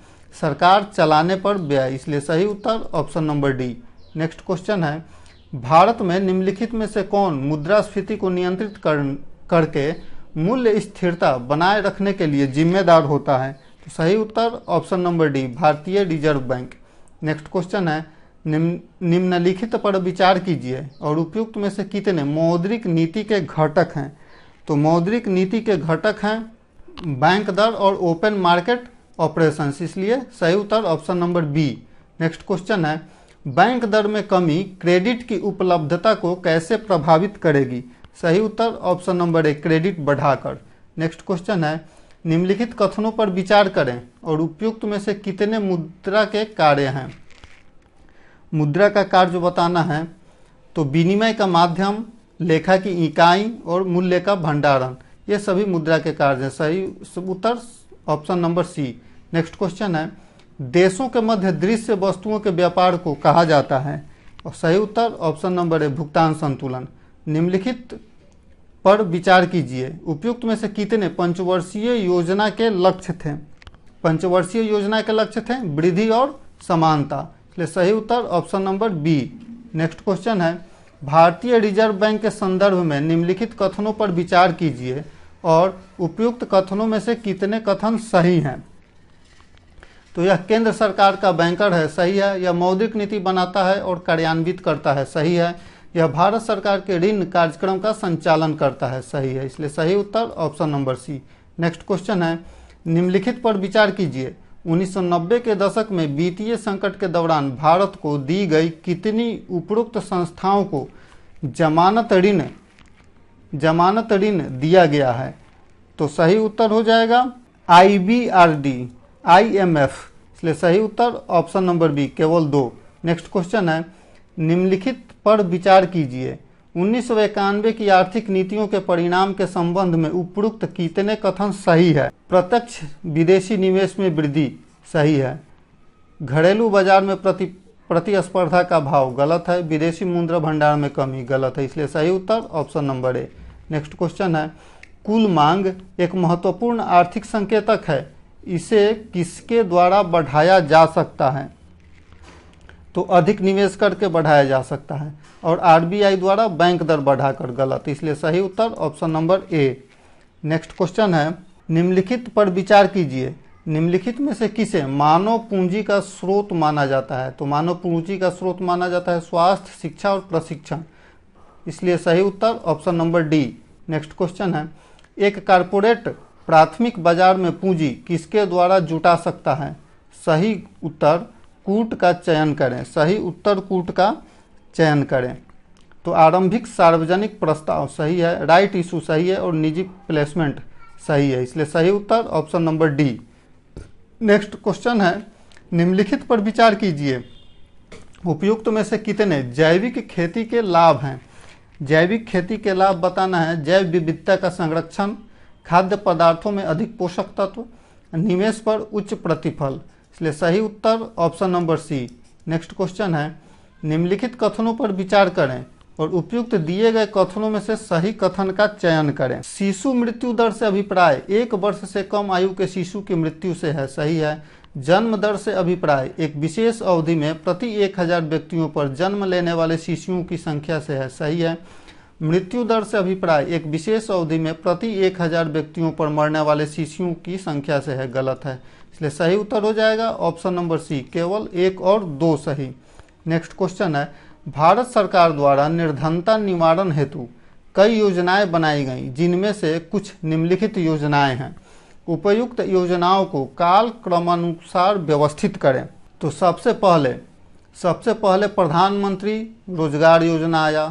सरकार चलाने पर व्यय इसलिए सही उत्तर option number D next question है भारत में निम्नलिखित में से कौन मुद्रास्फीति को नियंत्रित कर करके मूल्य स्थिरता बनाए रखने के लिए जिम्मेदार होता है तो सही उत्तर ऑप्शन नंबर डी भारतीय रिजर्व बैंक नेक्स्ट क्वेश्चन है निम्न निम्नलिखित पर विचार कीजिए और उपयुक्त में से कितने मौद्रिक नीति के घटक हैं तो मौद्रिक नीति के घटक हैं बैंक दर और ओपन मार्केट ऑपरेशन इसलिए सही उत्तर option number B next question है बैंक दर में कमी क्रेडिट की उपलब्धता को कैसे प्रभावित करेगी सही उत्तर ऑप्शन नंबर ए क्रेडिट बढ़ाकर नेक्स्ट क्वेश्चन है निम्नलिखित कथनों पर विचार करें और उपयुक्त में से कितने मुद्रा के कार्य हैं मुद्रा का कार्य बताना है तो विनिमय का माध्यम लेखा की इकाई और मूल्य का भंडारण ये सभी मुद्रा के कार्य हैं सही उत्तर option number C next question है देशों के मध्य दृश्य वस्तुओं के व्यापार को कहा जाता है और सही उत्तर ऑप्शन नंबर ए भुगतान संतुलन निम्नलिखित पर विचार कीजिए उपयुक्त में से कितने पंचवर्षीय योजना के लक्ष्य थे पंचवर्षीय योजना के लक्ष्य थे वृद्धि और समानता इसलिए सही उत्तर option number B next question है भारतीय रिजर्व बैंक के संदर्भ में निम्नलिखित कथनों पर विचार कीजिए और उपयुक्त कथनों में से कितने कथन सही हैं तो यह केंद्र सरकार का बैंकर है सही है यह मौद्रिक नीति बनाता है और कार्यान्वित करता है सही है यह भारत सरकार के ऋण कार्यक्रम का संचालन करता है सही है इसलिए सही उत्तर option number C next question है निम्नलिखित पर विचार कीजिए 1990 के दशक में वित्तीय संकट के दौरान भारत को दी गई कितनी उपरोक्त संस्थाओं को जमानत ऋण जमानत ऋण दिया गया है तो सही उत्तर हो जाएगा I B R D I M F इसलिए सही उत्तर ऑप्शन नंबर बी केवल दो नेक्स्ट क्वेश्चन है निम्नलिखित पर विचार कीजिए उन्नीस की आर्थिक नीतियों के परिणाम के संबंध में उपरोक्त कितने कथन सही है प्रत्यक्ष विदेशी निवेश में वृद्धि सही है घरेलू बाजार में प्रति प्रतिस्पर्धा का भाव गलत है विदेशी मुद्रा भंडार में कमी गलत है इसलिए सही उत्तर option number A next question है कुल मांग एक महत्वपूर्ण आर्थिक संकेतक है इसे किसके द्वारा बढ़ाया जा सकता है तो अधिक निवेश करके बढ़ाया जा सकता है और आरबीआई द्वारा बैंक दर बढ़ाकर गलत इसलिए सही उत्तर option number A next question है निम्नलिखित पर विचार कीजिए निम्नलिखित में से किसे मानव पूंजी का स्रोत माना जाता है तो मानव पूंजी का स्रोत माना जाता है स्वास्थ्य शिक्षा और प्रशिक्षण इसलिए सही उत्तर option number D next question है एक कारपोरेट प्राथमिक बाजार में पूंजी किसके द्वारा जुटा सकता है सही उत्तर कूट का चयन करें सही उत्तर कूट का चयन करें तो आरंभिक सार्वजनिक प्रस्ताव सही है राइट इशू सही है और निजी प्लेसमेंट सही है इसलिए सही उत्तर option number D next question है निम्नलिखित पर विचार कीजिए उपयुक्त तो में से कितने जैविक खेती के लाभ हैं जैविक खेती के लाभ बताना है जैव विविधता का संरक्षण खाद्य पदार्थों में अधिक पोषक तत्व निवेश पर उच्च प्रतिफल इसलिए सही उत्तर option number C next question है निम्नलिखित कथनों पर विचार करें और उपयुक्त दिए गए कथनों में से सही कथन का चयन करें शिशु मृत्यु दर से अभिप्राय एक वर्ष से कम आयु के शिशु की मृत्यु से है सही है जन्म दर से अभिप्राय एक विशेष अवधि में प्रति एक हजार व्यक्तियों पर जन्म लेने वाले शिशुओं की संख्या से है सही है मृत्यु दर से अभिप्राय एक विशेष अवधि में प्रति एक हजार व्यक्तियों पर मरने वाले शिशुओं की संख्या से है गलत है इसलिए सही उत्तर हो जाएगा ऑप्शन नंबर सी केवल एक और दो सही नेक्स्ट क्वेश्चन है भारत सरकार द्वारा निर्धनता निवारण हेतु कई योजनाएं बनाई गईं जिनमें से कुछ निम्नलिखित योजनाएं हैं उपयुक्त योजनाओं को काल क्रमानुसार व्यवस्थित करें तो सबसे पहले सबसे पहले प्रधानमंत्री रोजगार योजना आया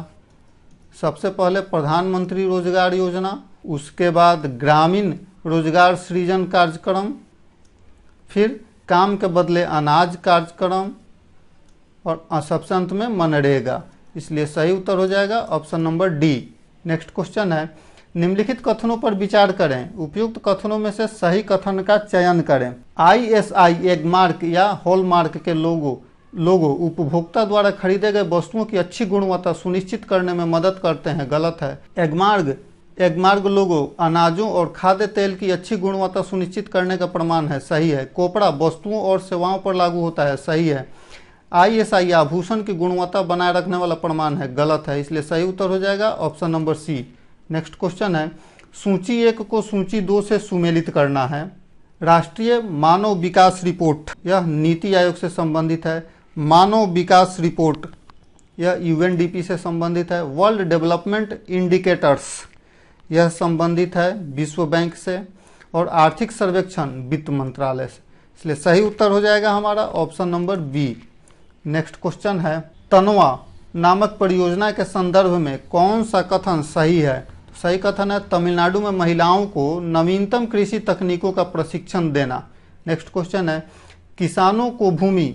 सबसे पहले प्रधानमंत्री रोजगार योजना उसके बाद ग्रामीण रोजगार सृजन कार्यक्रम फिर काम के बदले अनाज कार्यक्रम और सबसे अंत में मनरेगा इसलिए सही उत्तर हो जाएगा option number D next question है निम्नलिखित कथनों पर विचार करें उपयुक्त कथनों में से सही कथन का चयन करें आईएसआई एगमार्क या हॉलमार्क के लोगो लोगो उपभोक्ता द्वारा खरीदे गए वस्तुओं की अच्छी गुणवत्ता सुनिश्चित करने में मदद करते हैं गलत है एगमार्ग एगमार्ग लोगो अनाजों और खाद्य तेल की अच्छी गुणवत्ता सुनिश्चित करने का प्रमाण है सही है कोपड़ा वस्तुओं और सेवाओं पर लागू होता है सही है आईएसआई आभूषण की गुणवत्ता बनाए रखने वाला प्रमाण है गलत है इसलिए सही उत्तर हो जाएगा option number C next question है सूची एक को सूची दो से सुमेलित करना है राष्ट्रीय मानव विकास रिपोर्ट यह नीति आयोग से संबंधित है मानव विकास रिपोर्ट यह यूएनडीपी से संबंधित है वर्ल्ड डेवलपमेंट इंडिकेटर्स यह संबंधित है विश्व बैंक से और आर्थिक सर्वेक्षण वित्त मंत्रालय से इसलिए सही उत्तर हो जाएगा हमारा option number B next question है तनवा नामक परियोजना के संदर्भ में कौन सा कथन सही है तो सही कथन है तमिलनाडु में महिलाओं को नवीनतम कृषि तकनीकों का प्रशिक्षण देना नेक्स्ट क्वेश्चन है किसानों को भूमि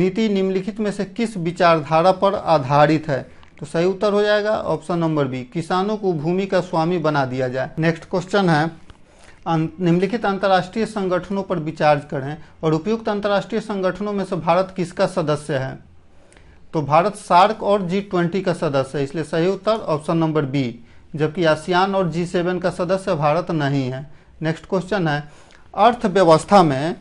नीति निम्नलिखित में से किस विचारधारा पर आधारित है तो सही उत्तर हो जाएगा ऑप्शन नंबर बी किसानों को भूमि का स्वामी बना दिया जाए नेक्स्ट क्वेश्चन है अं, निम्नलिखित अंतर्राष्ट्रीय संगठनों पर विचार करें और उपयुक्त अंतर्राष्ट्रीय संगठनों में से भारत किसका सदस्य है तो भारत सार्क और जी ट्वेंटी का सदस्य है इसलिए सही उत्तर ऑप्शन नंबर बी जबकि आसियान और जी सेवन का सदस्य भारत नहीं है नेक्स्ट क्वेश्चन है अर्थव्यवस्था में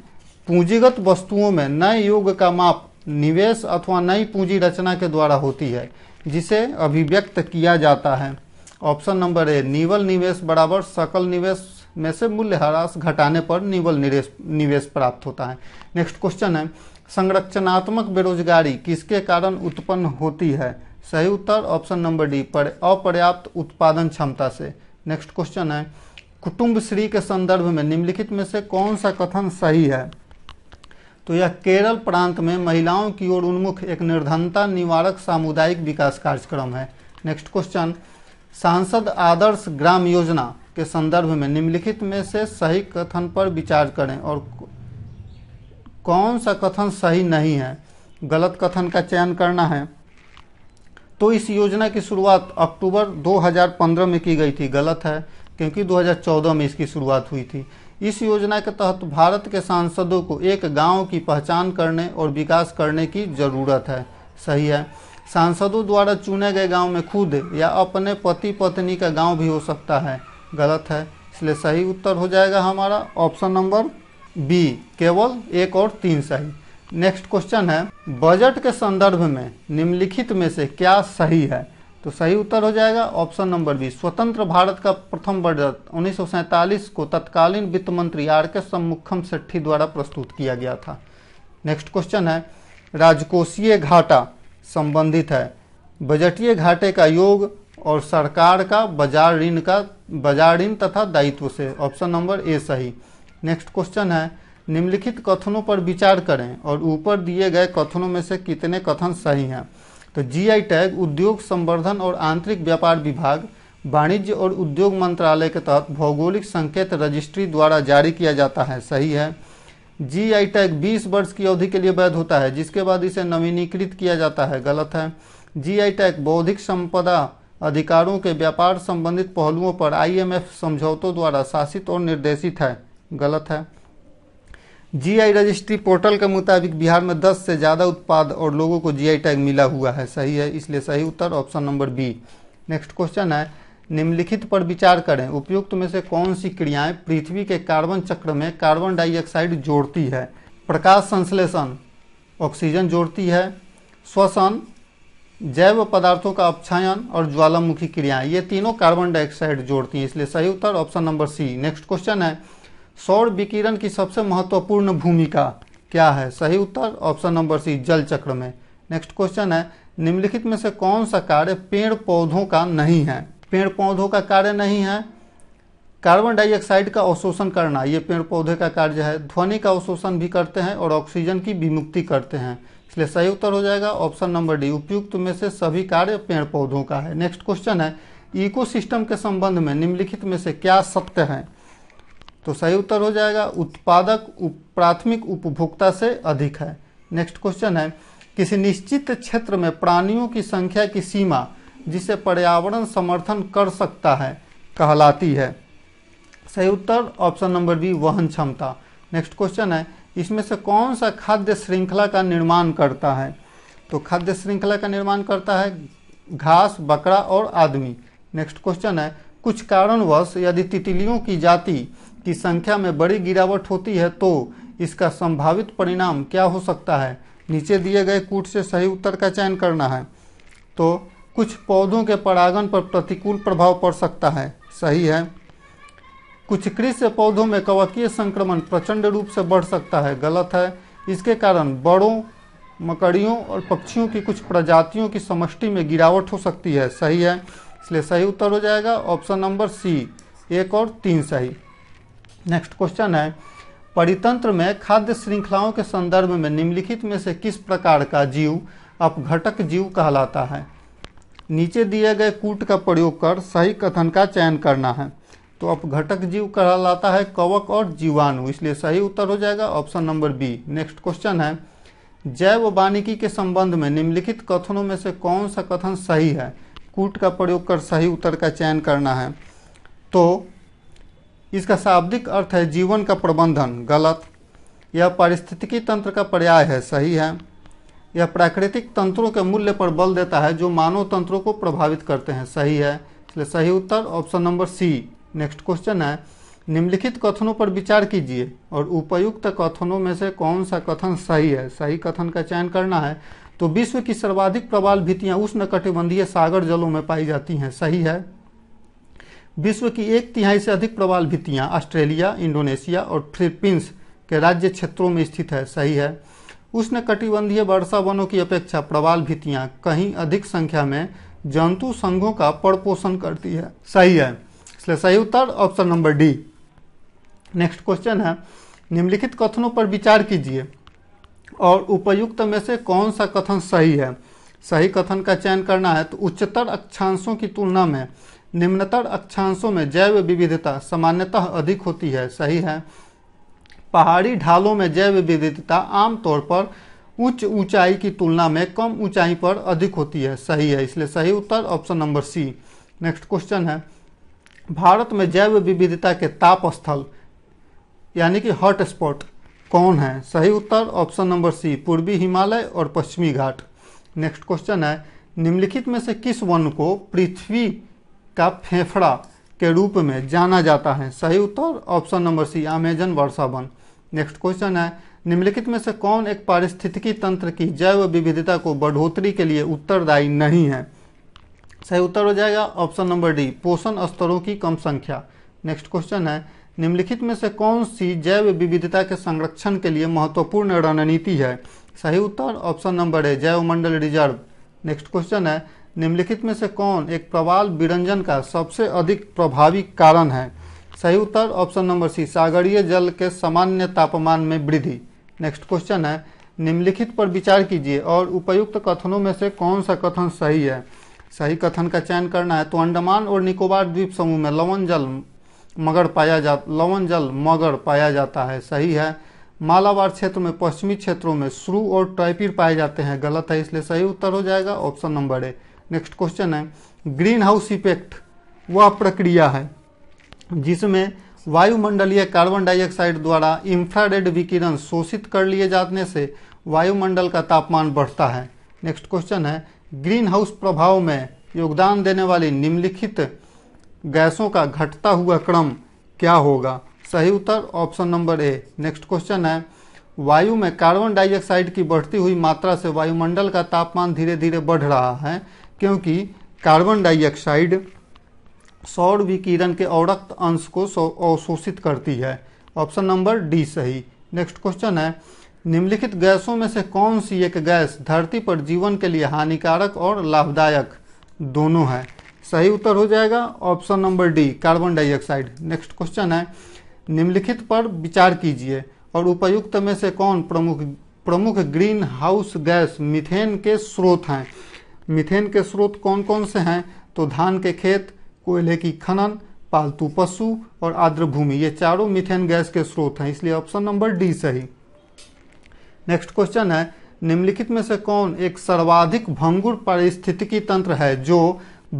पूंजीगत वस्तुओं में नए योग का माप निवेश अथवा नई पूंजी रचना के द्वारा होती है जिसे अभिव्यक्त किया जाता है ऑप्शन नंबर ए निवल निवेश बराबर सकल निवेश में से मूल्य ह्रास घटाने पर निवल निवेश प्राप्त होता है नेक्स्ट क्वेश्चन है संरचनात्मक बेरोजगारी किसके कारण उत्पन्न होती है सही उत्तर ऑप्शन नंबर डी पर अपर्याप्त उत्पादन क्षमता से नेक्स्ट क्वेश्चन है कुटुंब श्री के संदर्भ में निम्नलिखित में से कौन सा कथन सही है तो यह केरल प्रांत में महिलाओं की ओर उन्मुख एक निर्धनता निवारक सामुदायिक विकास कार्यक्रम है नेक्स्ट क्वेश्चन सांसद आदर्श ग्राम योजना के संदर्भ में निम्नलिखित में से सही कथन पर विचार करें और कौन सा कथन सही नहीं है गलत कथन का चयन करना है तो इस योजना की शुरुआत अक्टूबर 2015 में की गई थी गलत है क्योंकि 2014 में इसकी शुरुआत हुई थी इस योजना के तहत भारत के सांसदों को एक गांव की पहचान करने और विकास करने की ज़रूरत है सही है सांसदों द्वारा चुने गए गांव में खुद या अपने पति पत्नी का गांव भी हो सकता है गलत है इसलिए सही उत्तर हो जाएगा हमारा ऑप्शन नंबर बी केवल एक और तीन सही नेक्स्ट क्वेश्चन है बजट के संदर्भ में निम्नलिखित में से क्या सही है तो सही उत्तर हो जाएगा ऑप्शन नंबर बी स्वतंत्र भारत का प्रथम बजट उन्नीस को तत्कालीन वित्त मंत्री आर के सम्मुखम सेट्ठी द्वारा प्रस्तुत किया गया था नेक्स्ट क्वेश्चन है राजकोषीय घाटा संबंधित है बजटीय घाटे का योग और सरकार का बाजार ऋण का बाजार ऋण तथा दायित्व से ऑप्शन नंबर ए सही नेक्स्ट क्वेश्चन है निम्नलिखित कथनों पर विचार करें और ऊपर दिए गए कथनों में से कितने कथन सही हैं तो जीआई टैग उद्योग संवर्धन और आंतरिक व्यापार विभाग वाणिज्य और उद्योग मंत्रालय के तहत भौगोलिक संकेत रजिस्ट्री द्वारा जारी किया जाता है सही है जी आई टैग बीस वर्ष की अवधि के लिए वैध होता है जिसके बाद इसे नवीनीकृत किया जाता है गलत है जी आई टैग बौद्धिक संपदा अधिकारों के व्यापार संबंधित पहलुओं पर आईएमएफ समझौतों द्वारा शासित और निर्देशित है गलत है जीआई रजिस्ट्री पोर्टल के मुताबिक बिहार में 10 से ज़्यादा उत्पाद और लोगों को जीआई टैग मिला हुआ है सही है इसलिए सही उत्तर option number B next question है निम्नलिखित पर विचार करें उपयुक्त में से कौन सी क्रियाएं पृथ्वी के कार्बन चक्र में कार्बन डाइऑक्साइड जोड़ती है प्रकाश संश्लेषण ऑक्सीजन जोड़ती है श्वसन जैव पदार्थों का अपछायन और ज्वालामुखी क्रियाएं ये तीनों कार्बन डाइऑक्साइड जोड़ती हैं इसलिए सही उत्तर option number C next question है सौर विकिरण की सबसे महत्वपूर्ण भूमिका क्या है सही उत्तर ऑप्शन नंबर सी जल चक्र में नेक्स्ट क्वेश्चन है निम्नलिखित में से कौन सा कार्य पेड़ पौधों का नहीं है पेड़ पौधों का कार्य नहीं है कार्बन डाइऑक्साइड का अवशोषण करना ये पेड़ पौधे का कार्य है ध्वनि का अवशोषण भी करते हैं और ऑक्सीजन की विमुक्ति करते हैं इसलिए सही उत्तर हो जाएगा ऑप्शन नंबर डी उपयुक्त में से सभी कार्य पेड़ पौधों का है नेक्स्ट क्वेश्चन है इकोसिस्टम के संबंध में निम्नलिखित में से क्या सत्य है तो सही उत्तर हो जाएगा उत्पादक प्राथमिक उपभोक्ता से अधिक है नेक्स्ट क्वेश्चन है किसी निश्चित क्षेत्र में प्राणियों की संख्या की सीमा जिसे पर्यावरण समर्थन कर सकता है कहलाती है सही उत्तर ऑप्शन नंबर बी वहन क्षमता नेक्स्ट क्वेश्चन है इसमें से कौन सा खाद्य श्रृंखला का निर्माण करता है तो खाद्य श्रृंखला का निर्माण करता है घास बकरा और आदमी नेक्स्ट क्वेश्चन है कुछ कारणवश यदि तितलियों की जाति की संख्या में बड़ी गिरावट होती है तो इसका संभावित परिणाम क्या हो सकता है नीचे दिए गए कूट से सही उत्तर का चयन करना है तो कुछ पौधों के परागण पर प्रतिकूल प्रभाव पड़ सकता है सही है कुछ कृषि पौधों में कवकीय संक्रमण प्रचंड रूप से बढ़ सकता है गलत है इसके कारण बड़ों मकड़ियों और पक्षियों की कुछ प्रजातियों की समष्टि में गिरावट हो सकती है सही है इसलिए सही उत्तर हो जाएगा ऑप्शन नंबर सी एक और तीन सही नेक्स्ट क्वेश्चन है परितंत्र में खाद्य श्रृंखलाओं के संदर्भ में निम्नलिखित में से किस प्रकार का जीव अपघटक जीव कहलाता है नीचे दिए गए कूट का प्रयोग कर सही कथन का चयन करना है तो अब घटक जीव कहलाता है कवक और जीवाणु इसलिए सही उत्तर हो जाएगा option number B next question है जैव वानिकी के संबंध में निम्नलिखित कथनों में से कौन सा कथन सही है कूट का प्रयोग कर सही उत्तर का चयन करना है तो इसका शाब्दिक अर्थ है जीवन का प्रबंधन गलत यह पारिस्थितिकी तंत्र का पर्याय है सही है यह प्राकृतिक तंत्रों के मूल्य पर बल देता है जो मानव तंत्रों को प्रभावित करते हैं सही है इसलिए सही उत्तर option number C next question है निम्नलिखित कथनों पर विचार कीजिए और उपयुक्त कथनों में से कौन सा कथन सही है सही कथन का चयन करना है तो विश्व की सर्वाधिक प्रबल उष्ण उष्णकटिबंधीय सागर जलों में पाई जाती हैं सही है विश्व की एक तिहाई से अधिक प्रबाल भित्तियां ऑस्ट्रेलिया इंडोनेशिया और फिलीपींस के राज्य क्षेत्रों में स्थित है सही है उष्णकटिबंधीय वर्षा वनों की अपेक्षा प्रबाल भित्तियां कहीं अधिक संख्या में जंतु संघों का परपोषण करती है सही है इसलिए सही उत्तर option number D next question है निम्नलिखित कथनों पर विचार कीजिए और उपयुक्त में से कौन सा कथन सही है सही कथन का चयन करना है तो उच्चतर अक्षांशों की तुलना में निम्नतर अक्षांशों में जैव विविधता सामान्यतः अधिक होती है सही है पहाड़ी ढालों में जैव विविधता आमतौर पर उच्च ऊंचाई की तुलना में कम ऊंचाई पर अधिक होती है सही है इसलिए सही उत्तर option number C next question है भारत में जैव विविधता के ताप स्थल यानी कि हॉट स्पॉट कौन है सही उत्तर ऑप्शन नंबर सी पूर्वी हिमालय और पश्चिमी घाट नेक्स्ट क्वेश्चन है निम्नलिखित में से किस वन को पृथ्वी का फेफड़ा के रूप में जाना जाता है सही उत्तर ऑप्शन नंबर सी अमेजन वर्षा वन नेक्स्ट क्वेश्चन है निम्नलिखित में से कौन एक पारिस्थितिकी तंत्र की जैव विविधता को बढ़ोतरी के लिए उत्तरदायी नहीं है सही उत्तर हो जाएगा ऑप्शन नंबर डी पोषण स्तरों की कम संख्या नेक्स्ट क्वेश्चन है निम्नलिखित में से कौन सी जैव विविधता के संरक्षण के लिए महत्वपूर्ण रणनीति है सही उत्तर ऑप्शन नंबर ए जैव मंडल रिजर्व नेक्स्ट क्वेश्चन है निम्नलिखित में से कौन एक प्रवाल विरंजन का सबसे अधिक प्रभावी कारण है सही उत्तर ऑप्शन नंबर सी सागरीय जल के सामान्य तापमान में वृद्धि नेक्स्ट क्वेश्चन है निम्नलिखित पर विचार कीजिए और उपयुक्त कथनों में से कौन सा कथन सही है सही कथन का चयन करना है तो अंडमान और निकोबार द्वीप समूह में लवन जल मगर पाया जा लवन जल मगर पाया जाता है सही है मालाबार क्षेत्र में पश्चिमी क्षेत्रों में श्रू और टाइपिर पाए जाते हैं गलत है इसलिए सही उत्तर हो जाएगा option number A next question greenhouse हाउस इफेक्ट वह प्रक्रिया है जिसमें वायुमंडलीय कार्बन डाइऑक्साइड द्वारा इंफ्रारेड विकिरण शोषित कर लिए जाने से वायुमंडल का तापमान बढ़ता है नेक्स्ट क्वेश्चन है ग्रीन हाउस प्रभाव में योगदान देने वाली निम्नलिखित गैसों का घटता हुआ क्रम क्या होगा सही उत्तर option number A next question है वायु में कार्बन डाइऑक्साइड की बढ़ती हुई मात्रा से वायुमंडल का तापमान धीरे धीरे बढ़ रहा है क्योंकि कार्बन डाइऑक्साइड सौर विकिरण के औरक्त अंश को अवशोषित करती है ऑप्शन नंबर डी सही नेक्स्ट क्वेश्चन है निम्नलिखित गैसों में से कौन सी एक गैस धरती पर जीवन के लिए हानिकारक और लाभदायक दोनों है सही उत्तर हो जाएगा option number D carbon dioxide next question है निम्नलिखित पर विचार कीजिए और उपयुक्त में से कौन प्रमुख प्रमुख ग्रीन हाउस गैस मिथेन के स्रोत हैं मिथेन के स्रोत कौन कौन से हैं तो धान के खेत कोयले की खनन पालतू पशु और आर्द्र भूमि ये चारों मिथेन गैस के स्रोत हैं इसलिए ऑप्शन नंबर डी सही नेक्स्ट क्वेश्चन है निम्नलिखित में से कौन एक सर्वाधिक भंगुर पारिस्थितिकी तंत्र है जो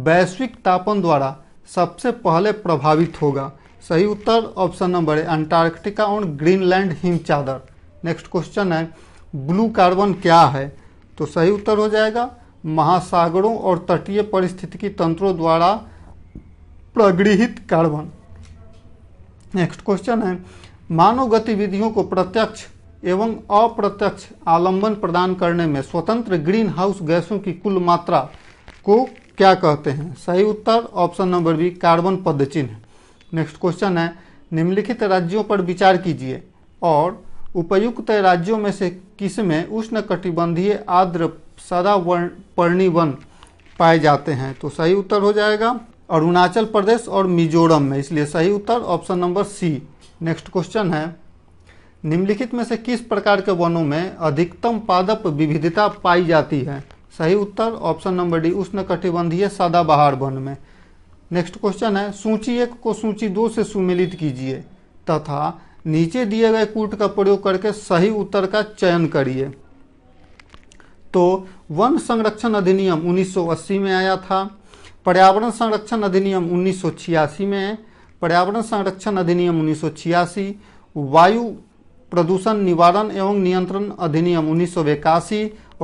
वैश्विक तापन द्वारा सबसे पहले प्रभावित होगा सही उत्तर ऑप्शन नंबर ए अंटार्कटिका और ग्रीनलैंड हिमचादर नेक्स्ट क्वेश्चन है ब्लू कार्बन क्या है तो सही उत्तर हो जाएगा महासागरों और तटीय परिस्थितिकी तंत्रों द्वारा प्रगृहित कार्बन नेक्स्ट क्वेश्चन है मानव गतिविधियों को प्रत्यक्ष एवं अप्रत्यक्ष आलंबन प्रदान करने में स्वतंत्र ग्रीन हाउस गैसों की कुल मात्रा को क्या कहते हैं सही उत्तर ऑप्शन नंबर बी कार्बन पद चिन्ह नेक्स्ट क्वेश्चन है निम्नलिखित राज्यों पर विचार कीजिए और उपयुक्त राज्यों में से किसमें उष्ण कटिबंधीय आर्द्र सदा पर्णी वन पाए जाते हैं तो सही उत्तर हो जाएगा अरुणाचल प्रदेश और मिजोरम में इसलिए सही उत्तर option number C next question है निम्नलिखित में से किस प्रकार के वनों में अधिकतम पादप विविधता पाई जाती है सही उत्तर ऑप्शन नंबर डी कटिबंधीय सदाबहार वन में नेक्स्ट क्वेश्चन है सूची एक को सूची दो से सुमिलित कीजिए तथा नीचे दिए गए कूट का प्रयोग करके सही उत्तर का चयन करिए तो वन संरक्षण अधिनियम 1980 में आया था पर्यावरण संरक्षण अधिनियम उन्नीस में पर्यावरण संरक्षण अधिनियम उन्नीस वायु प्रदूषण निवारण एवं नियंत्रण अधिनियम उन्नीस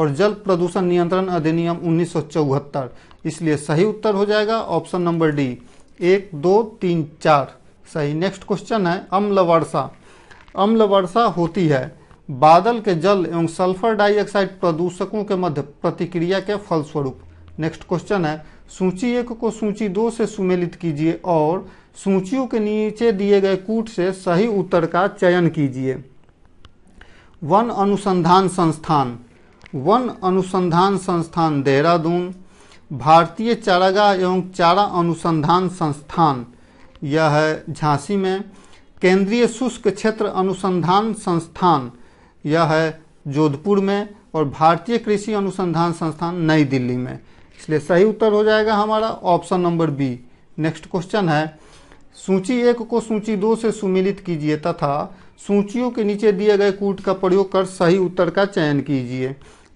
और जल प्रदूषण नियंत्रण अधिनियम उन्नीस इसलिए सही उत्तर हो जाएगा ऑप्शन नंबर डी एक दो तीन चार सही नेक्स्ट क्वेश्चन है अम्ल वर्षा अम्ल वर्षा होती है बादल के जल एवं सल्फर डाइऑक्साइड प्रदूषकों के मध्य प्रतिक्रिया के फलस्वरूप नेक्स्ट क्वेश्चन है सूची एक को सूची दो से सुमेलित कीजिए और सूचियों के नीचे दिए गए कूट से सही उत्तर का चयन कीजिए वन अनुसंधान संस्थान वन अनुसंधान संस्थान देहरादून भारतीय चारागाह एवं चारा अनुसंधान संस्थान यह है झांसी में केंद्रीय शुष्क क्षेत्र अनुसंधान संस्थान यह है जोधपुर में और भारतीय कृषि अनुसंधान संस्थान नई दिल्ली में इसलिए सही उत्तर हो जाएगा हमारा option number B next question है सूची एक को सूची दो से सुमिलित कीजिए तथा सूचियों के नीचे दिए गए कूट का प्रयोग कर सही उत्तर का चयन कीजिए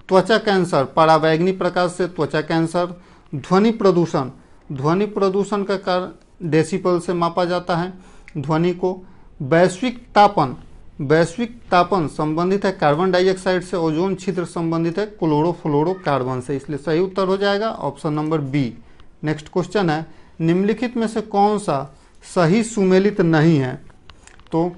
त्वचा कैंसर पारावैग्नि प्रकाश से त्वचा कैंसर ध्वनि प्रदूषण ध्वनि प्रदूषण का कारण डेसिपल से मापा जाता है ध्वनि को वैश्विक तापन वैश्विक तापन संबंधित है कार्बन डाइऑक्साइड से ओजोन छिद्र संबंधित है क्लोरो फ्लोरो कार्बन से इसलिए सही उत्तर हो जाएगा option number B next question है निम्नलिखित में से कौन सा सही सुमेलित नहीं है तो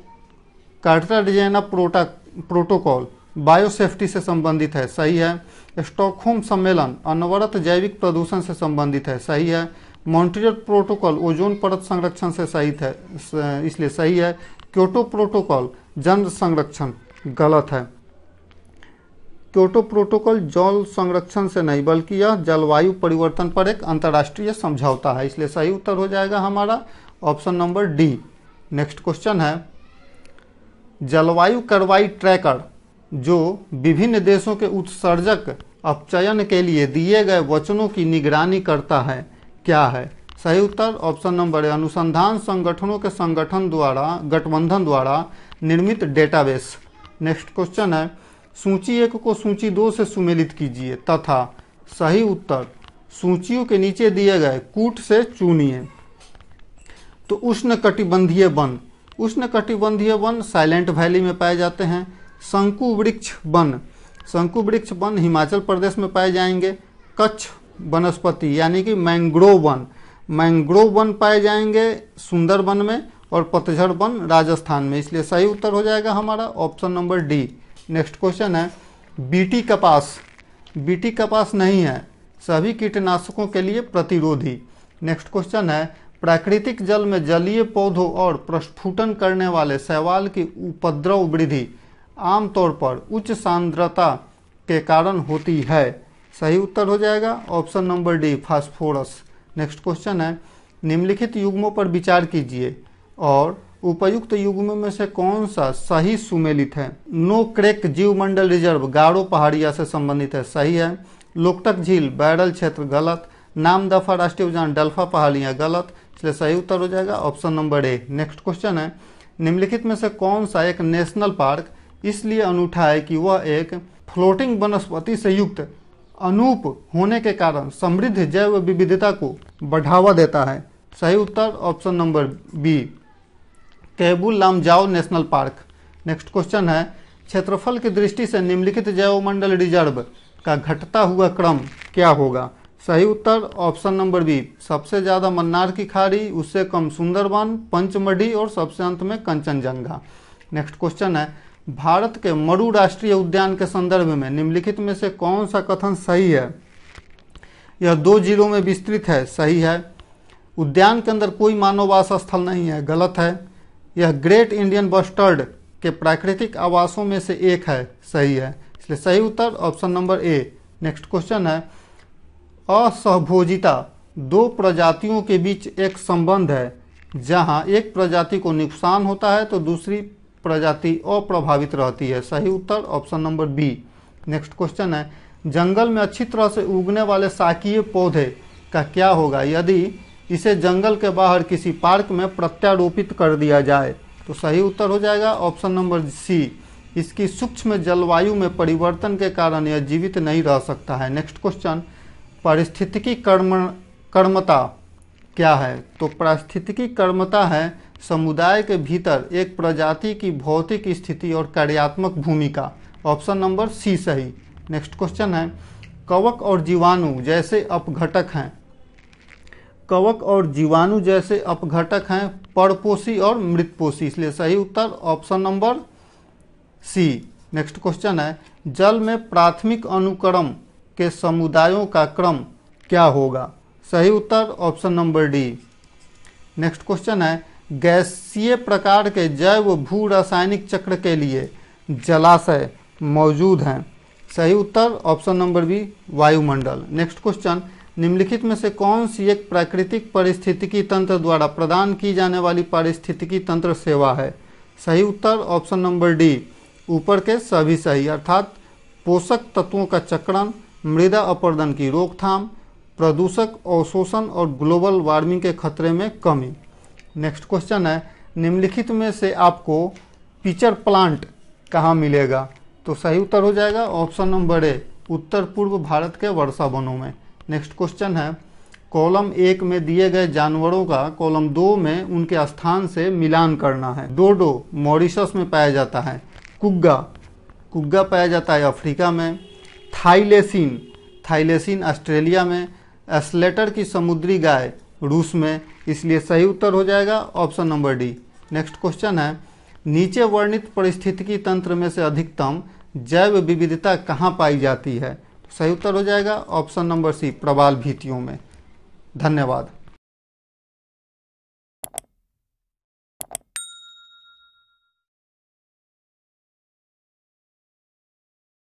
Cartagena of proto protocol biosafety से संबंधित है सही है स्टॉकहोम सम्मेलन अनवरत जैविक प्रदूषण से संबंधित है सही है मॉन्ट्रियल प्रोटोकॉल ओजोन परत संरक्षण से सही है इसलिए सही है क्योटो प्रोटोकॉल जल संरक्षण गलत है क्योटो प्रोटोकॉल जल संरक्षण से नहीं बल्कि यह जलवायु परिवर्तन पर एक अंतर्राष्ट्रीय समझौता है इसलिए सही उत्तर हो जाएगा हमारा option number D next question है जलवायु कार्रवाई ट्रैकर जो विभिन्न देशों के उत्सर्जक अपचयन के लिए दिए गए वचनों की निगरानी करता है क्या है सही उत्तर ऑप्शन नंबर है अनुसंधान संगठनों के संगठन द्वारा गठबंधन द्वारा निर्मित डेटाबेस नेक्स्ट क्वेश्चन है सूची एक को सूची दो से सुमेलित कीजिए तथा सही उत्तर सूचियों के नीचे दिए गए कूट से चुनिए तो उष्ण कटिबंधीय वन उष्ण कटिबंधीय वन साइलेंट वैली में पाए जाते हैं शंकु वृक्ष वन शंकु वृक्ष वन हिमाचल प्रदेश में पाए जाएंगे कच्छ वनस्पति यानी कि मैंग्रोव वन मैंग्रोव वन पाए जाएंगे सुंदर वन में और पतझड़ वन राजस्थान में इसलिए सही उत्तर हो जाएगा हमारा option number D next question है बीटी कपास बीटी कपास नहीं है सभी कीटनाशकों के लिए प्रतिरोधी नेक्स्ट क्वेश्चन है प्राकृतिक जल में जलीय पौधों और प्रस्फुटन करने वाले शैवाल की उपद्रव वृद्धि आमतौर पर उच्च सांद्रता के कारण होती है सही उत्तर हो जाएगा option number D phosphorus next question है निम्नलिखित युग्मों पर विचार कीजिए और उपयुक्त युग्मों में से कौन सा सही सुमेलित है नो क्रेक जीवमंडल रिजर्व गाड़ो पहाड़िया से संबंधित है सही है लोकटक झील बैरल क्षेत्र गलत नाम दफा राष्ट्रीय उद्यान डल्फा पहाड़ियाँ गलत इसलिए सही उत्तर हो जाएगा option number A next question है निम्नलिखित में से कौन सा एक नेशनल पार्क इसलिए अनूठा है कि वह एक फ्लोटिंग वनस्पति से युक्त अनूप होने के कारण समृद्ध जैव विविधता को बढ़ावा देता है सही उत्तर option number B Keibul Lamjao national park next question है क्षेत्रफल की दृष्टि से निम्नलिखित जैवमंडल रिजर्व का घटता हुआ क्रम क्या होगा सही उत्तर ऑप्शन नंबर बी सबसे ज़्यादा मन्नार की खाड़ी उससे कम सुंदरबन पंचमढ़ी और सबसे अंत में कंचनजंगा नेक्स्ट क्वेश्चन है भारत के मरु राष्ट्रीय उद्यान के संदर्भ में निम्नलिखित में से कौन सा कथन सही है यह दो जिलों में विस्तृत है सही है उद्यान के अंदर कोई मानववास स्थल नहीं है गलत है यह ग्रेट इंडियन बस्टर्ड के प्राकृतिक आवासों में से एक है सही है इसलिए सही उत्तर option number A next question है असहभोजिता दो प्रजातियों के बीच एक संबंध है जहां एक प्रजाति को नुकसान होता है तो दूसरी प्रजाति अप्रभावित रहती है सही उत्तर option number B next question है जंगल में अच्छी तरह से उगने वाले शाकीय पौधे का क्या होगा यदि इसे जंगल के बाहर किसी पार्क में प्रत्यारोपित कर दिया जाए तो सही उत्तर हो जाएगा ऑप्शन नंबर सी इसकी सूक्ष्म जलवायु में परिवर्तन के कारण यह जीवित नहीं रह सकता है नेक्स्ट क्वेश्चन पारिस्थितिकी कर्म कर्मता क्या है तो पारिस्थितिकी कर्मता है समुदाय के भीतर एक प्रजाति की भौतिक स्थिति और कार्यात्मक भूमिका ऑप्शन नंबर सी सही नेक्स्ट क्वेश्चन है कवक और जीवाणु जैसे अपघटक हैं कवक और जीवाणु जैसे अपघटक हैं परपोषी और मृतपोषी इसलिए सही उत्तर option number C next question है जल में प्राथमिक अनुक्रम के समुदायों का क्रम क्या होगा सही उत्तर option number D next question है गैसीय प्रकार के जैव भू रासायनिक चक्र के लिए जलाशय मौजूद हैं सही उत्तर ऑप्शन नंबर बी वायुमंडल नेक्स्ट क्वेश्चन निम्नलिखित में से कौन सी एक प्राकृतिक पारिस्थितिकी तंत्र द्वारा प्रदान की जाने वाली पारिस्थितिकी तंत्र सेवा है सही उत्तर ऑप्शन नंबर डी ऊपर के सभी सही अर्थात पोषक तत्वों का चक्रण मृदा अपरदन की रोकथाम प्रदूषक अवशोषण और ग्लोबल वार्मिंग के खतरे में कमी नेक्स्ट क्वेश्चन है निम्नलिखित में से आपको पिचर प्लांट कहाँ मिलेगा तो सही उत्तर हो जाएगा ऑप्शन नंबर ए उत्तर पूर्व भारत के वर्षा वनों में नेक्स्ट क्वेश्चन है कॉलम एक में दिए गए जानवरों का कॉलम दो में उनके स्थान से मिलान करना है डोडो मॉरिशस में पाया जाता है कुग्गा कुग्गा पाया जाता है अफ्रीका में थाइलेसिन थाइलेसिन ऑस्ट्रेलिया में एस्लेटर की समुद्री गाय रूस में इसलिए सही उत्तर हो जाएगा option number D next question है नीचे वर्णित परिस्थितिकी तंत्र में से अधिकतम जैव विविधता कहाँ पाई जाती है तो सही उत्तर हो जाएगा ऑप्शन नंबर सी प्रवाल भीतियों में धन्यवाद